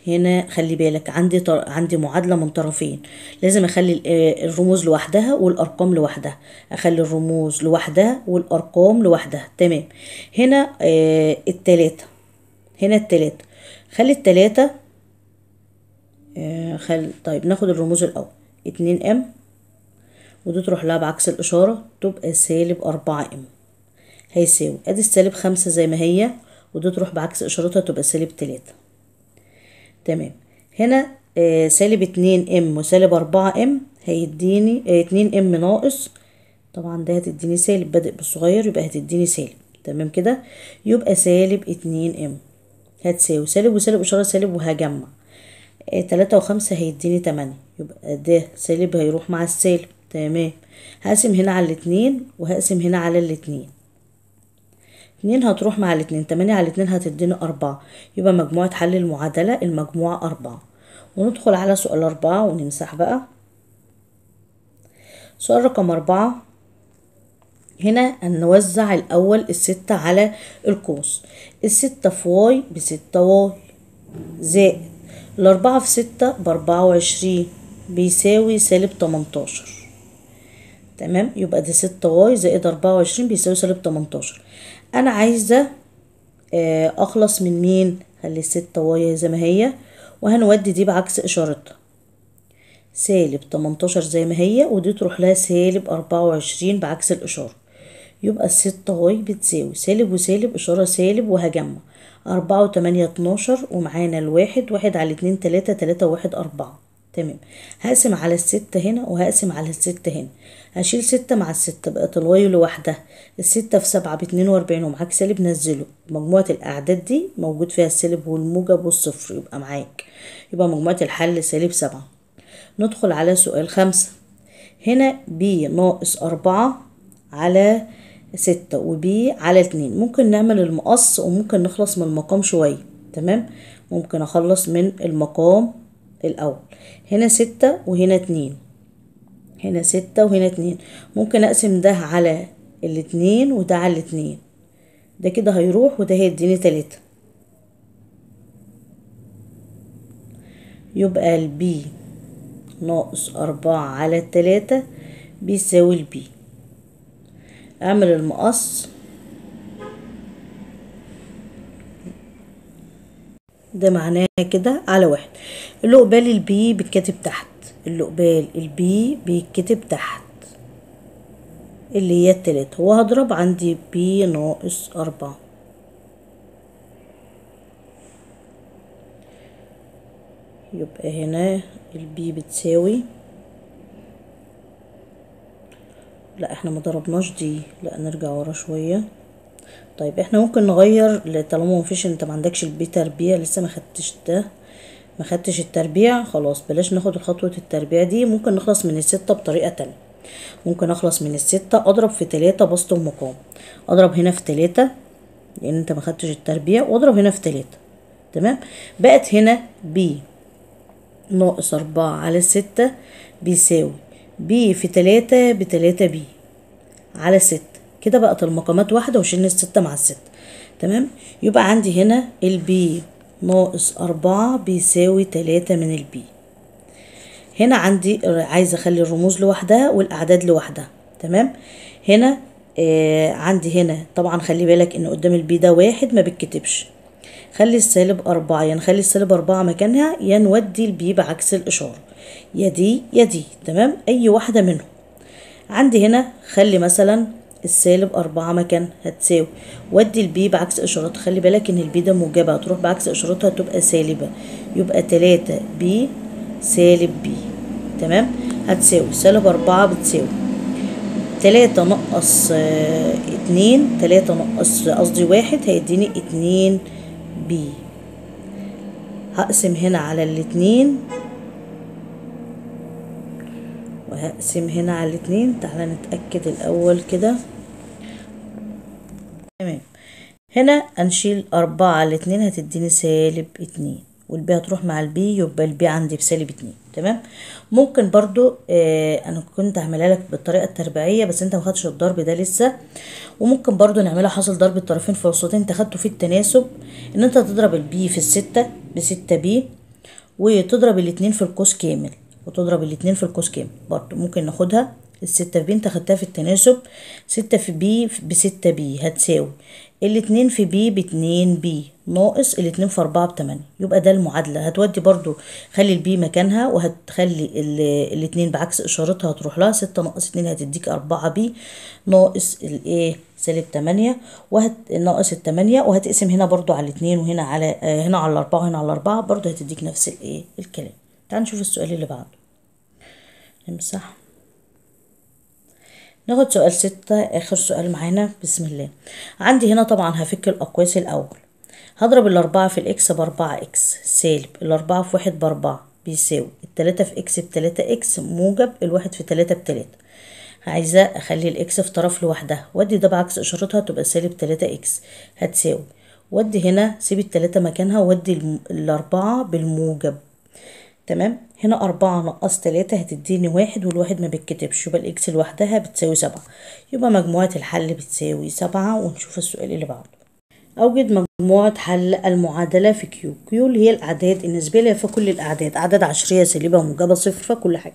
هنا خلي بالك عندي طر... عندي معادله من طرفين لازم اخلي آه، الرموز لوحدها والارقام لوحدها اخلي الرموز لوحدها والارقام لوحدها تمام هنا آه التلاته هنا التلاته خلي التلاته آه خل... طيب ناخد الرموز الاول اتنين ام ودي تروح لها بعكس الاشاره تبقى سالب اربعة ام هيساوي ادي السالب خمسة زي ما هي ودي تروح بعكس اشارتها تبقى سالب تلاته تمام هنا آه سالب اتنين ام وسالب اربعة ام هيديني آه اتنين ام ناقص طبعا ده هتديني سالب بادئ بالصغير يبقى هتديني سالب تمام كده يبقى سالب اتنين ام هتساوي سالب وسالب اشارة سالب وهجمع آه تلاتة وخمسة هيديني تمانية يبقى ده سالب هيروح مع السالب تمام هقسم هنا على الاتنين وهقسم هنا على الاتنين اتنين هتروح مع الاتنين تمانية على اتنين هتديني أربعة يبقى مجموعة حل المعادلة المجموعة أربعة وندخل على سؤال أربعة ونمسح بقى سؤال رقم أربعة هنا هنوزع الأول الستة على القوس الستة في واي بستة واي زائد الأربعة في ستة بأربعة وعشرين بيساوي سالب تمنتاشر تمام يبقى ده ستة واي زائد أربعة وعشرين بيساوي سالب تمنتاشر انا عايزة آه، اخلص من مين هخلي الستة واي زي ما هي وهنودي دي بعكس اشارتها سالب 18 زي ما هي ودي تروح لها سالب 24 بعكس الاشارة يبقى الستة واي بتساوي سالب وسالب اشارة سالب وهجمع أربعة وتمانية اتناشر ومعانا الواحد واحد على اتنين تلاتة تلاتة واحد أربعة تمام هقسم على الستة هنا وهقسم على الستة هنا هشيل ستة مع الستة بقت الواي لوحدها الستة في سبعة باتنين وأربعين ومعاك سالب نزله مجموعة الأعداد دي موجود فيها السالب والموجب والصفر يبقى معاك يبقى مجموعة الحل سالب سبعة ندخل على سؤال خمسة هنا ب ناقص أربعة على ستة وبي على اتنين ممكن نعمل المقص وممكن نخلص من المقام شوية تمام ممكن أخلص من المقام الأول هنا ستة وهنا اتنين هنا ستة وهنا اتنين ممكن اقسم ده على الاتنين وده على الاتنين ده كده هيروح وده هيديني تلاتة يبقى البي ناقص أربعة على التلاتة بيساوي البي أعمل المقص ده معناه كده على واحد اللي قبال البي بتكتب تحت اللي قبال البي بيتكتب تحت اللي هي التلاتة وهضرب عندي بي ناقص أربعة يبقى هنا البي بتساوي لا احنا ما ضربناش دي لا نرجع ورا شويه طيب احنا ممكن نغير طالما مفيش انت ما عندكش البي تربيع لسه ما خدتش ده ما خدتش التربيع خلاص بلاش ناخد خطوه التربيع دي ممكن نخلص من الستة بطريقه تانية ممكن اخلص من الستة اضرب في تلاتة بسط المقام اضرب هنا في تلاتة لان انت ما خدتش التربيع واضرب هنا في تلاتة تمام بقت هنا ب ناقص أربعة على ستة بيساوي ب في تلاتة بتلاتة ب على ستة كده بقت المقامات واحدة وشلنا الستة مع الستة تمام يبقى عندي هنا البي ناقص أربعة بيساوي تلاتة من البي هنا عندي عايزة أخلي الرموز لوحدها والأعداد لوحدها تمام هنا آه عندي هنا طبعا خلي بالك إن قدام البي ده واحد ما بتكتبش خلي السالب أربعة يا يعني نخلي السالب أربعة مكانها يا يعني نودي البي بعكس الإشارة يا دي يا دي تمام أي واحدة منهم عندي هنا خلي مثلا السالب أربعة مكان هتساوي ودي البي بعكس إشارتها خلي بالك إن البي ده موجبة هتروح بعكس إشارتها تبقى سالبة يبقى تلاتة بي سالب بي تمام هتساوي سالب أربعة بتساوي تلاتة نقص آه، اتنين تلاتة نقص قصدي واحد هيديني اتنين بي هقسم هنا على الاتنين وهقسم هنا على الاتنين تعالى نتأكد الأول كده تمام هنا هنشيل أربعة على اتنين هتديني سالب اتنين والبي هتروح مع البي يبقى البي عندي بسالب اتنين تمام ممكن برضو آه انا كنت اعملها لك بالطريقه التربيعيه بس انت ما خدتش الضرب ده لسه وممكن برضو نعملها حاصل ضرب الطرفين في وسطين انت خدته في التناسب ان انت تضرب البي في الستة بستة بي وتضرب الاتنين في القوس كامل وتضرب الاتنين في القوس كامل برضو ممكن ناخدها الستة في بي انت خدتها في التناسب ستة في بي بستة بي هتساوي الاتنين في بي باتنين بي ناقص الاتنين في أربعة بتمانية يبقى ده المعادلة هتودي برضو خلي البي مكانها وهتخلي الاتنين بعكس إشارتها هتروح لها ستة ناقص اتنين هتديك أربعة بي ناقص الايه سالب تمانية وهت ناقص التمانية وهتقسم هنا برضو على الاتنين وهنا على هنا على الأربعة وهنا على الأربعة برضو هتديك نفس الايه الكلام تعال نشوف السؤال اللي بعده نمسح ناخد سؤال ستة آخر سؤال معانا بسم الله عندي هنا طبعا هفك الأقواس الأول هضرب الأربعة في الإكس بأربعة إكس سالب الأربعة في واحد بأربعة بيساوي التلاتة في إكس بتلاتة إكس موجب الواحد في تلاتة بتلاتة عايزة أخلي الإكس في طرف لوحدها وأدي ده بعكس إشارتها تبقى سالب تلاتة إكس هتساوي وأدي هنا سيب التلاتة مكانها وأدي الأربعة بالموجب تمام هنا أربعة نقص تلاتة هتديني واحد والواحد ما بتكتبش يبقى الإكس لوحدها بتساوي سبعة يبقى مجموعة الحل بتساوي سبعة ونشوف السؤال اللي بعده أوجد مجموعة حل المعادلة في كيو كيو اللي هي الأعداد النسبية كل الأعداد أعداد عشرية سالبة وموجبة صفر فكل حاجة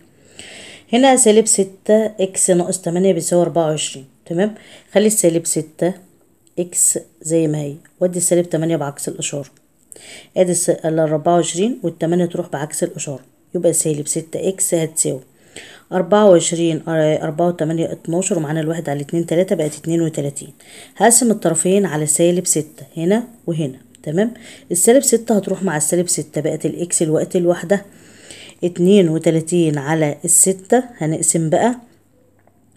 هنا سالب ستة إكس ناقص تمانية بيساوي أربعة وعشرين تمام خلي السالب ستة إكس زي ما هي وأدي السالب تمانية بعكس الإشارة ادي الأربعة وعشرين والتمانية تروح بعكس الإشارة يبقى سالب ستة اكس هتساوي أربعة وعشرين آه، أربعة وتمانية اتناشر ومعانا الواحد على اتنين تلاتة بقت اتنين وتلاتين هقسم الطرفين على سالب ستة هنا وهنا تمام السالب ستة هتروح مع السالب ستة بقت الاكس الوقت الواحدة اتنين وتلاتين على الستة هنقسم بقى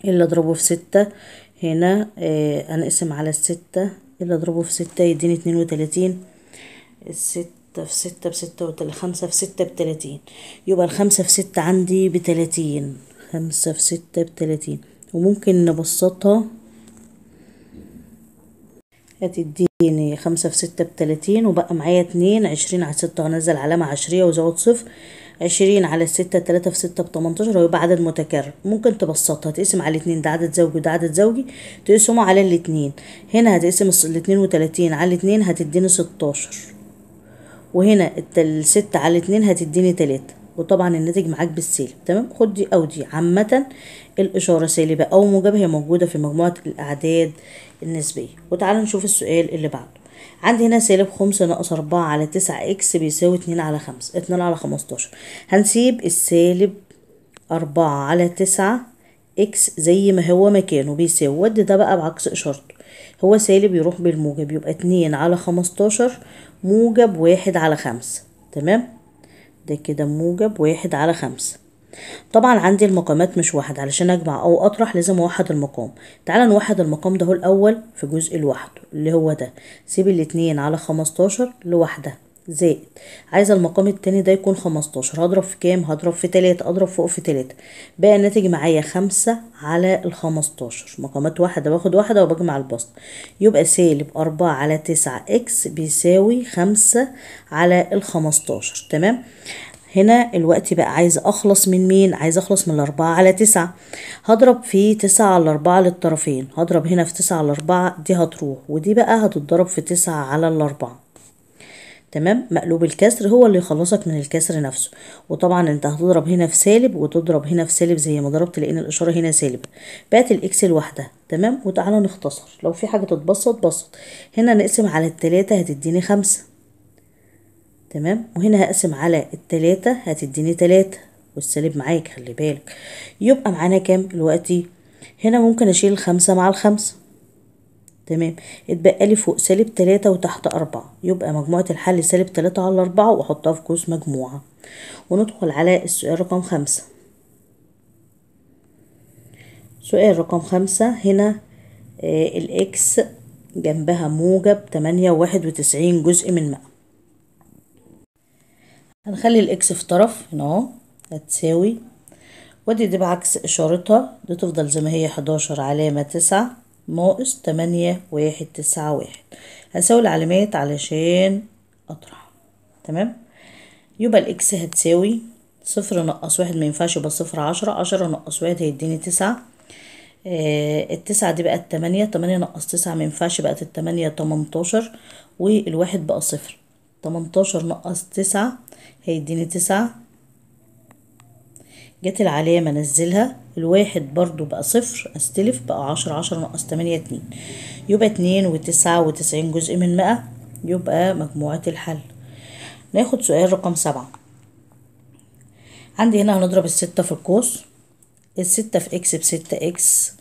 اللي اضربه في ستة هنا آه، هنقسم على الستة اللي اضربه في ستة يديني اتنين وتلاتين الستة في ستة بستة وتل... خمسة في ستة بتلاتين يبقى الخمسة في ستة عندي بتلاتين خمسة في ستة بتلاتين وممكن نبسطها هتديني خمسة في ستة بتلاتين وبقى معايا اتنين عشرين على ستة هنزل علامة عشرية وزود صفر عشرين على ستة تلاتة في ستة بتمنتاشر هيبقى عدد متكرر ممكن تبسطها تقسم على الاتنين ده عدد زوجي وده عدد زوجي تقسمه على الاتنين هنا هتقسم الاتنين وتلاتين على الاتنين هتديني ستاشر وهنا الست على اتنين هتديني تلاتة وطبعا الناتج معاك بالسالب تمام خد دي او دي عامة الاشارة سالبة او موجبة هي موجودة في مجموعة الاعداد النسبية وتعالى نشوف السؤال اللي بعده عندي هنا سالب خمسة ناقص أربعة على تسعة إكس بيساوي اتنين على خمسة اتنين على خمستاشر هنسيب السالب أربعة على تسعة إكس زي ما هو مكانه بيساوي ود ده بقى بعكس إشارته هو سالب يروح بالموجب يبقى اتنين على خمستاشر موجب واحد على خمسة تمام ده كده موجب واحد على خمسة طبعا عندي المقامات مش واحد علشان اجمع او اطرح لازم اوحد المقام تعالى نوحد المقام ده هو الاول في جزء لوحده اللي هو ده سيب الاتنين على خمستاشر لوحده زائد عايزة المقام التاني ده يكون خمستاشر هضرب في كام هضرب في تلاتة اضرب فوق في تلاتة بقى الناتج معايا خمسة على الخمستاشر مقامات واحدة باخد واحدة وبجمع البسط يبقى سالب اربعة على تسعة اكس بيساوي خمسة على الخمستاشر تمام هنا الوقت بقى عايزة أخلص من مين؟ عايزة أخلص من الأربعة على تسعة هضرب في تسعة على الأربعة للطرفين هضرب هنا في تسعة على الأربعة دي هتروح ودي بقى هتتضرب في تسعة على الأربعة تمام مقلوب الكسر هو اللي يخلصك من الكسر نفسه وطبعا انت هتضرب هنا في سالب وتضرب هنا في سالب زي ما ضربت لان الاشاره هنا سالب بقت الاكس لوحدها تمام وتعالى نختصر لو في حاجه تتبسط بسط هنا نقسم على التلاتة هتديني خمسة تمام وهنا هقسم على التلاتة هتديني تلاتة والسالب معاك خلي بالك يبقى معانا كام دلوقتي هنا ممكن اشيل الخمسة مع الخمسة تمام اتبقى لي فوق سالب تلاتة وتحت أربعة يبقى مجموعة الحل سالب تلاتة على أربعة وأحطها في قوس مجموعة وندخل على السؤال رقم خمسة سؤال رقم خمسة هنا آه، الإكس جنبها موجب تمانية وواحد وتسعين جزء من مائة هنخلي الإكس في طرف هنا أهو هتساوي ودي دي بعكس إشارتها دي تفضل زي ما هي حداشر علامة تسعة ناقص تمانية واحد تسعة واحد هساوي العلامات علشان أطرح تمام يبقى الإكس هتساوي صفر نقص واحد مينفعش يبقى صفر عشرة عشرة نقص واحد هيديني تسعة آه التسعة دي بقت تمانية تمانية نقص تسعة مينفعش بقت التمانية تمنتاشر والواحد بقى صفر تمنتاشر نقص تسعة هيديني تسعة جت العالية ما نزلها الواحد برضو بقى صفر استلف بقى عشرة عشرة ناقص تمانية اتنين يبقى اتنين وتسعة وتسعين جزء من مئة يبقى مجموعة الحل ناخد سؤال رقم سبعة عندي هنا هنضرب الستة في القوس الستة في اكس بستة اكس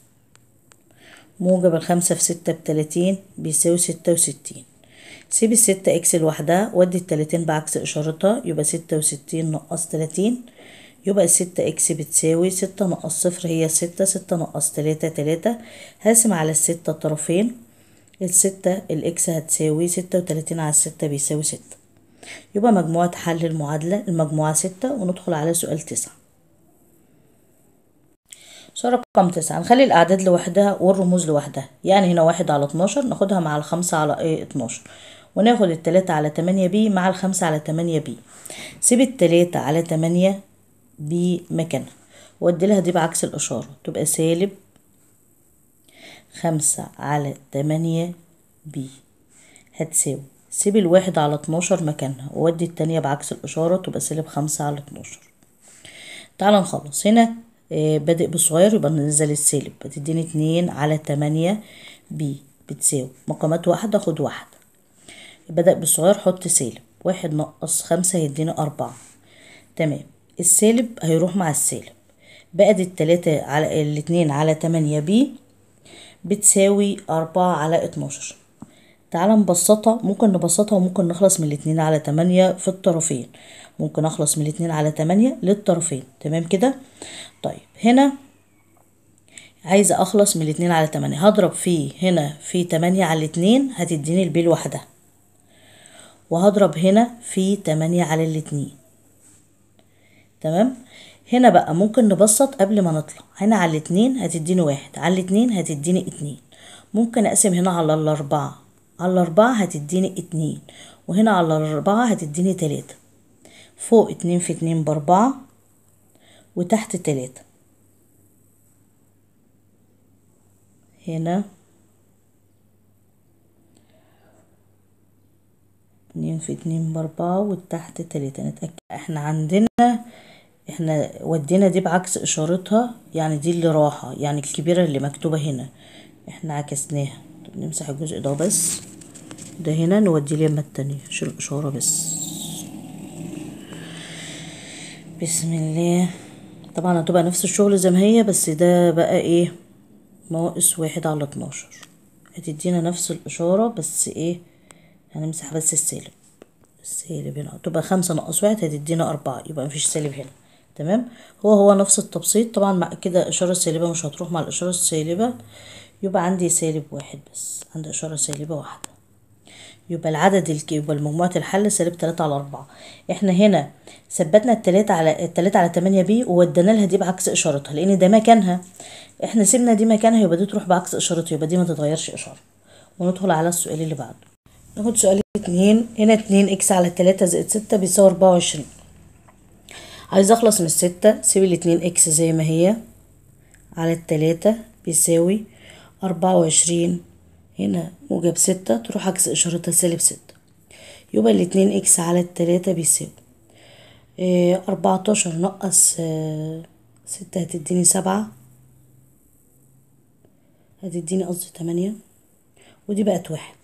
موجب الخمسة في ستة بتلاتين بيساوي ستة وستين سيب الستة اكس لوحدها ودي التلاتين بعكس اشارتها يبقى ستة وستين ناقص تلاتين يبقى ستة اكس بتساوي ستة ناقص صفر هي ستة ستة ناقص تلاتة تلاتة هقسم على الستة الطرفين الستة الاكس هتساوي ستة وتلاتين على الستة بيساوي ستة يبقى مجموعة حل المعادلة المجموعة ستة وندخل على سؤال تسعة سؤال رقم تسعة نخلي الأعداد لوحدها والرموز لوحدها يعني هنا واحد على اتناشر ناخدها مع الخمسة على اتناشر وناخد التلاتة على تمانية بي مع الخمسة على تمانية بي سيب التلاتة على تمانية بمكانها لها دي بعكس الإشارة تبقى سالب خمسة على تمانية بي هتساوي سيب الواحد على اتناشر مكانها وادي التانية بعكس الإشارة تبقى سالب خمسة على اتناشر تعالى نخلص هنا آه، بادئ بالصغير يبقى ننزل السالب بتديني اتنين على تمانية بي بتساوي مقامات واحدة خد واحدة بدأ بالصغير حط سالب واحد نقص خمسة يديني أربعة تمام السالب هيروح مع السالب بقت التلاتة على الاتنين على تمانية بي بتساوي أربعة على اتناشر تعالى نبسطها ممكن نبسطها وممكن نخلص من الاتنين على تمانية في الطرفين ممكن أخلص من الاتنين على تمانية للطرفين تمام كده طيب هنا عايزة أخلص من الاتنين على تمانية هضرب في هنا في تمانية على الاتنين هتديني البي لوحدها وهضرب هنا في تمانية على الاتنين تمام هنا بقى ممكن نبسط قبل ما نطلع هنا على الاتنين هتديني واحد على الاتنين هتديني اتنين ممكن اقسم هنا على الاربعة على الاربعة هتديني اتنين وهنا على الاربعة هتديني تلاتة فوق اتنين في اتنين باربعة وتحت تلاتة هنا اتنين في اتنين باربعة وتحت تلاتة نتأكد احنا عندنا احنا ودينا دي بعكس اشارتها يعني دي اللي راحة يعني الكبيرة اللي مكتوبة هنا احنا عكسناها نمسح الجزء ده بس ده هنا نوديه اليمة التانية شيل الاشارة بس بسم الله طبعا هتبقى نفس الشغل زي ما هي بس ده بقى ايه ناقص واحد على اتناشر هتدينا نفس الاشارة بس ايه هنمسح بس السالب السالب هنا تبقى خمسة ناقص واحد هتدينا أربعة يبقى مفيش سالب هنا تمام هو هو نفس التبسيط طبعا مع كده إشارة سالبة مش هتروح مع الإشارة السالبة يبقى عندي سالب واحد بس عندي إشارة سالبة واحدة يبقى العدد الكي يبقى مجموعة الحل سالب تلاتة على أربعة احنا هنا ثبتنا التلاتة على التلاتة على تمانية بي وودينا لها دي بعكس إشارتها لأن ده مكانها احنا سيبنا دي مكانها يبقى دي تروح بعكس إشارتها يبقى دي ما تتغيرش إشارة وندخل على السؤال اللي بعده ناخد سؤال اتنين هنا اتنين اكس على تلاتة زائد ستة بيساوي أربعة وعشرين عايز اخلص من الستة سيب الاتنين اكس زي ما هي على التلاتة بيساوي أربعة وعشرين هنا موجب ستة تروح عكس إشارتها سالب ستة يبقى الاتنين اكس على التلاتة بيساوي آه، أربعتاشر نقص آه، ستة هتديني سبعة هتديني قصدي تمانية ودي بقت واحد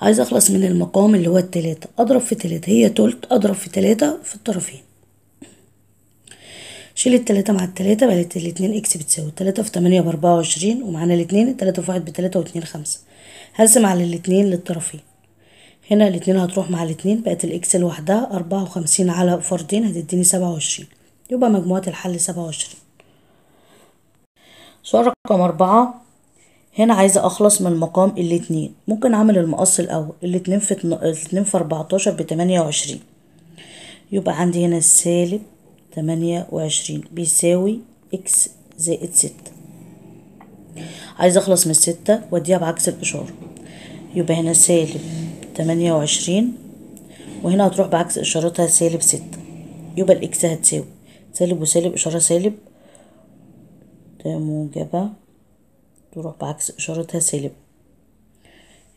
عايز أخلص من المقام اللي هو التلاتة أضرب في تلاتة هي تلت أضرب في تلاتة في الطرفين شيل التلاتة مع التلاتة بقت الاتنين اكس بتساوي التلاتة في تمانية بأربعة وعشرين ومعانا الاتنين التلاتة في واحد بتلاتة واتنين خمسة هقسم على الاتنين للطرفين هنا الاتنين هتروح مع الاتنين بقت الاكس لوحدها أربعة وخمسين على فردين هتديني سبعة وعشرين يبقى مجموعة الحل سبعة وعشرين سؤال رقم أربعة هنا عايزة أخلص من المقام الاتنين ممكن أعمل المقص الأول الاتنين في الاتنين في أربعتاشر بتمانية وعشرين يبقى عندي هنا السالب تمانية وعشرين بيساوي إكس زائد ستة عايزة أخلص من الستة وأديها بعكس الإشارة يبقى هنا سالب تمانية وعشرين وهنا هتروح بعكس إشارتها سالب ستة يبقى الإكس هتساوي سالب وسالب إشارة سالب ده موجبة تروح بعكس إشارتها سالب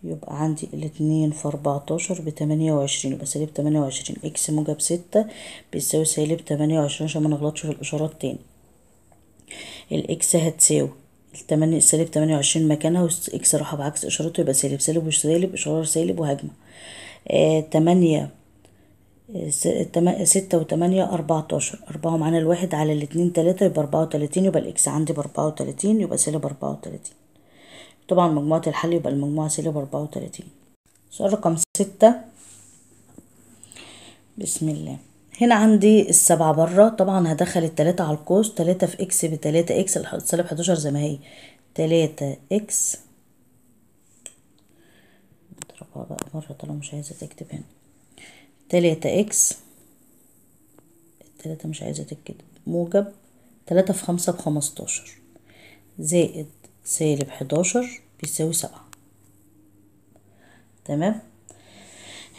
يبقى عندي الاتنين في اربعتاشر بتمانية وعشرين يبقى سالب تمانية وعشرين اكس موجب ستة بيساوي سالب تمانية وعشرين عشان منغلطش في الاشارات تاني الاكس هتساوي التمانية سالب تمانية وعشرين مكانها واكس راح بعكس اشارته يبقى سالب سالب وسالب اشارة سالب وهجمة آه، تمانية آه، ستة وتمانية أربعتاشر أربعة معانا الواحد على الاتنين تلاتة يبقى أربعة وتلاتين يبقى الإكس عندي بأربعة وتلاتين يبقى سالب أربعة وتلاتين طبعا مجموعة الحل يبقى المجموعة سالب أربعة وتلاتين سؤال رقم ستة بسم الله هنا عندي السبعة بره طبعا هدخل التلاتة على القوس تلاتة في اكس بتلاتة اكس سالب حداشر زي ما هي تلاتة اكس اضربها بقى مرة طالما مش عايزة تكتب هنا تلاتة اكس التلاتة مش عايزة تكتب موجب تلاتة في خمسة بخمستاشر زائد سالب حداشر بيساوي سبعة تمام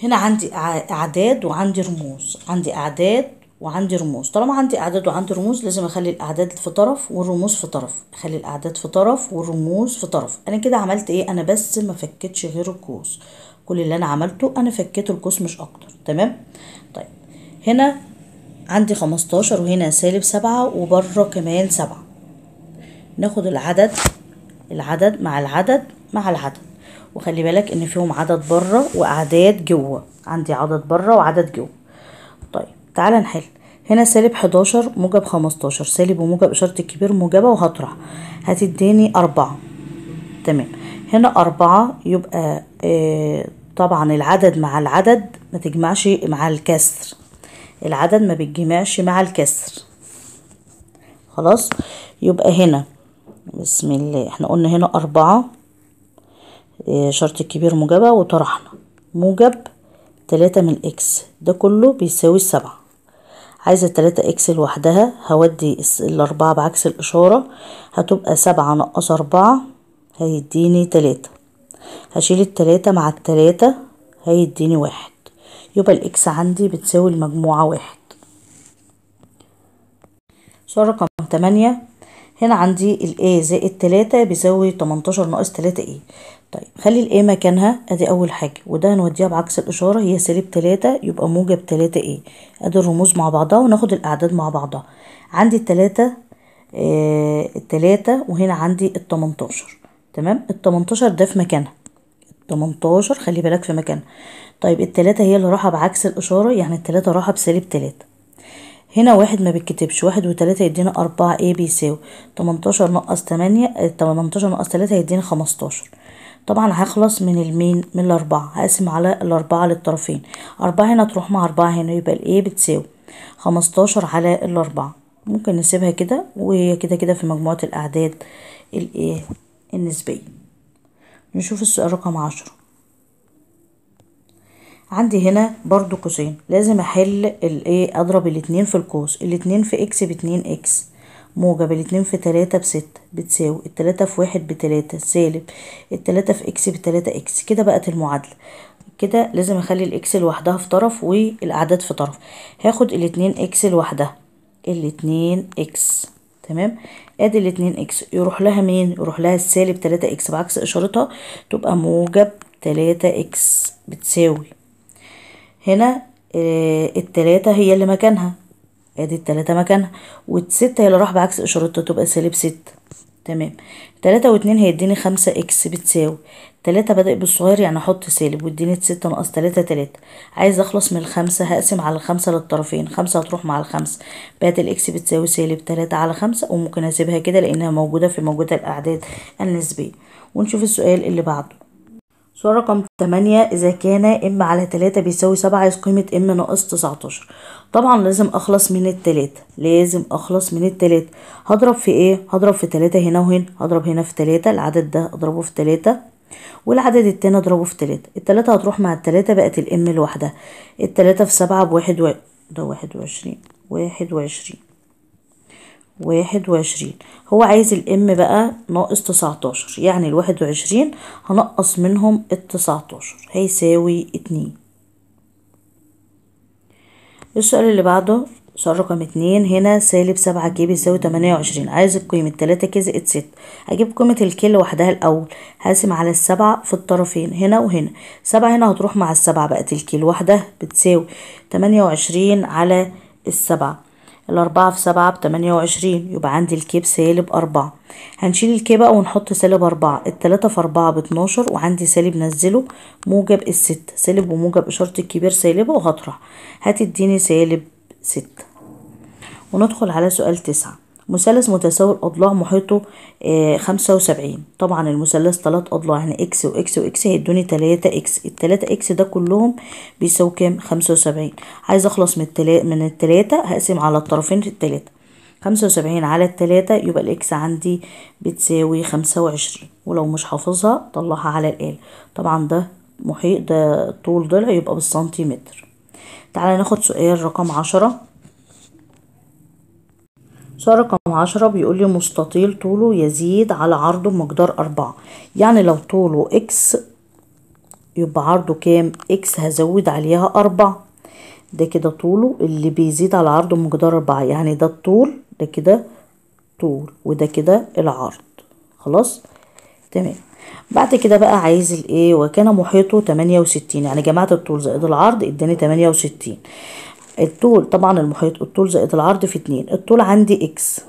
هنا عندي أعداد وعندي رموز عندي أعداد وعندي رموز طالما عندي أعداد وعندي رموز لازم أخلي الأعداد في طرف والرموز في طرف أخلي الأعداد في طرف والرموز في طرف أنا كده عملت إيه أنا بس ما فكتش غير القوس كل اللي أنا عملته أنا فكيت القوس مش أكتر تمام طيب هنا عندي خمستاشر وهنا سالب سبعة وبره كمان سبعة ناخد العدد العدد مع العدد مع العدد وخلي بالك ان فيهم عدد بره واعداد جوه عندي عدد بره وعدد جوه طيب تعالى نحل هنا سالب 11 موجب 15 سالب وموجب إشارة الكبير موجبة وهطرح هتديني أربعة تمام هنا أربعة يبقى آه طبعا العدد مع العدد ما تجمعش مع الكسر العدد ما بيتجمعش مع الكسر خلاص يبقى هنا بسم الله احنا قلنا هنا أربعة إيه، شرط الكبير موجبة وطرحنا موجب تلاتة من اكس ده كله بيساوي السبعة عايزة تلاتة اكس لوحدها هودي الأربعة بعكس الإشارة هتبقى سبعة نقص أربعة هيديني تلاتة هشيل التلاتة مع التلاتة هيديني واحد يبقى الإكس عندي بتساوي المجموعة واحد سؤال رقم تمانية هنا عندي ال A زائد 3 بيساوي 18 ناقص 3 A طيب خلي ال A مكانها ادي اول حاجة وده هنوديها بعكس الاشارة هي سالب 3 يبقى موجب 3 A ادي الرموز مع بعضها وناخد الاعداد مع بعضها عندي التلاتة آه التلاتة وهنا عندي التمنتاشر تمام التمنتاشر ده في مكانها 18 خلي بالك في مكانها طيب التلاتة هي اللي راحة بعكس الإشارة يعني التلاتة راحة بسالب تلاتة هنا واحد ما بيتكتبش واحد وتلاتة يدينا أربعة ايه بيساوي تمنتاشر ناقص تمانية آه، تمنتاشر ناقص تلاتة يديني خمستاشر طبعا هخلص من المين من الأربعة هقسم على الأربعة للطرفين أربعة هنا تروح مع أربعة هنا يبقى الايه بتساوي خمستاشر على الأربعة ممكن نسيبها كده وهي كده كده في مجموعة الأعداد الايه النسبية نشوف السؤال رقم عشرة عندي هنا برضو قوسين لازم احل الايه اضرب الاتنين في القوس الاتنين في اكس باتنين اكس موجب الاتنين في تلاتة بستة بتساوي التلاتة في واحد بتلاتة سالب التلاتة في اكس بتلاتة اكس كده بقت المعادلة كده لازم اخلي الاكس لوحدها في طرف والاعداد في طرف هاخد الاتنين اكس لوحدها الاتنين اكس تمام ادي الاتنين اكس يروح لها مين يروح لها السالب تلاتة اكس بعكس اشارتها تبقى موجب تلاتة اكس بتساوي هنا آه، التلاتة هي اللي مكانها ادي آه، التلاتة مكانها والستة هي اللي راح بعكس اشارتها تبقى سالب ستة تمام تلاتة واتنين هيديني خمسة اكس بتساوي تلاتة بادئ بالصغير يعني احط سالب واديني ستة ناقص تلاتة تلاتة عايز اخلص من الخمسة هقسم على الخمسة للطرفين خمسة هتروح مع الخمسة بقت الاكس بتساوي سالب تلاتة على خمسة وممكن اسيبها كده لانها موجودة في موجودة الاعداد النسبية ونشوف السؤال اللي بعده سؤال رقم 8 إذا كان إم على 3 بيساوي 7 عايز قيمة إم ناقص 19 طبعا لازم أخلص من التلاتة لازم أخلص من التلاتة هضرب في إيه؟ هضرب في تلاتة هنا وهنا هضرب هنا في تلاتة العدد ده أضربه في تلاتة والعدد التاني أضربه في تلاتة التلاتة هتروح مع التلاتة بقت الإم لوحدها التلاتة في 7 بواحد و... ده 21 21 واحد وعشرين هو عايز الام بقى ناقص تسعتاشر يعني الواحد وعشرين هنقص منهم التسعتاشر هيساوي اتنين السؤال اللي بعده سؤال رقم اتنين هنا سالب سبعة كي بيساوي تمانية وعشرين عايز القيمة تلاتة كي زائد ست هجيب قيمة الكي لوحدها الأول هقسم على السبعة في الطرفين هنا وهنا سبعة هنا هتروح مع السبعة بقت الكي لوحدها بتساوي تمانية وعشرين على السبعة الأربعة في سبعة بتمانية وعشرين يبقى عندي الكيب سالب أربعة هنشيل بقى ونحط سالب أربعة التلاتة في أربعة باتناشر وعندي سالب نزله موجب الستة سالب وموجب إشارة الكبير سالبة وهطرح هتديني سالب ستة وندخل على سؤال تسعة مثلث متساوي الأضلاع محيطه آه، خمسة وسبعين طبعا المثلث تلات أضلاع يعني إكس وإكس وإكس هيدوني تلاتة إكس التلاتة إكس ده كلهم بيساوي كام خمسة وسبعين عايز أخلص من التلاتة من التلاتة هقسم على الطرفين التلاتة خمسة وسبعين على التلاتة يبقى الإكس عندي بتساوي خمسة وعشرين ولو مش حافظها طلعها على الآلة طبعا ده محيط ده طول ضلع يبقى بالسنتيمتر تعالى ناخد سؤال رقم عشرة سؤال رقم عشرة بيقول لي مستطيل طوله يزيد على عرضه بمقدار أربعة يعني لو طوله إكس يبقى عرضه كام إكس هزود عليها أربعة ده كده طوله اللي بيزيد على عرضه بمقدار أربعة يعني ده الطول ده كده طول وده كده العرض خلاص تمام بعد كده بقى عايز الايه وكان محيطه 68 يعني جمعت الطول زائد العرض اداني 68 الطول طبعا المحيط الطول زائد العرض في اتنين الطول عندي اكس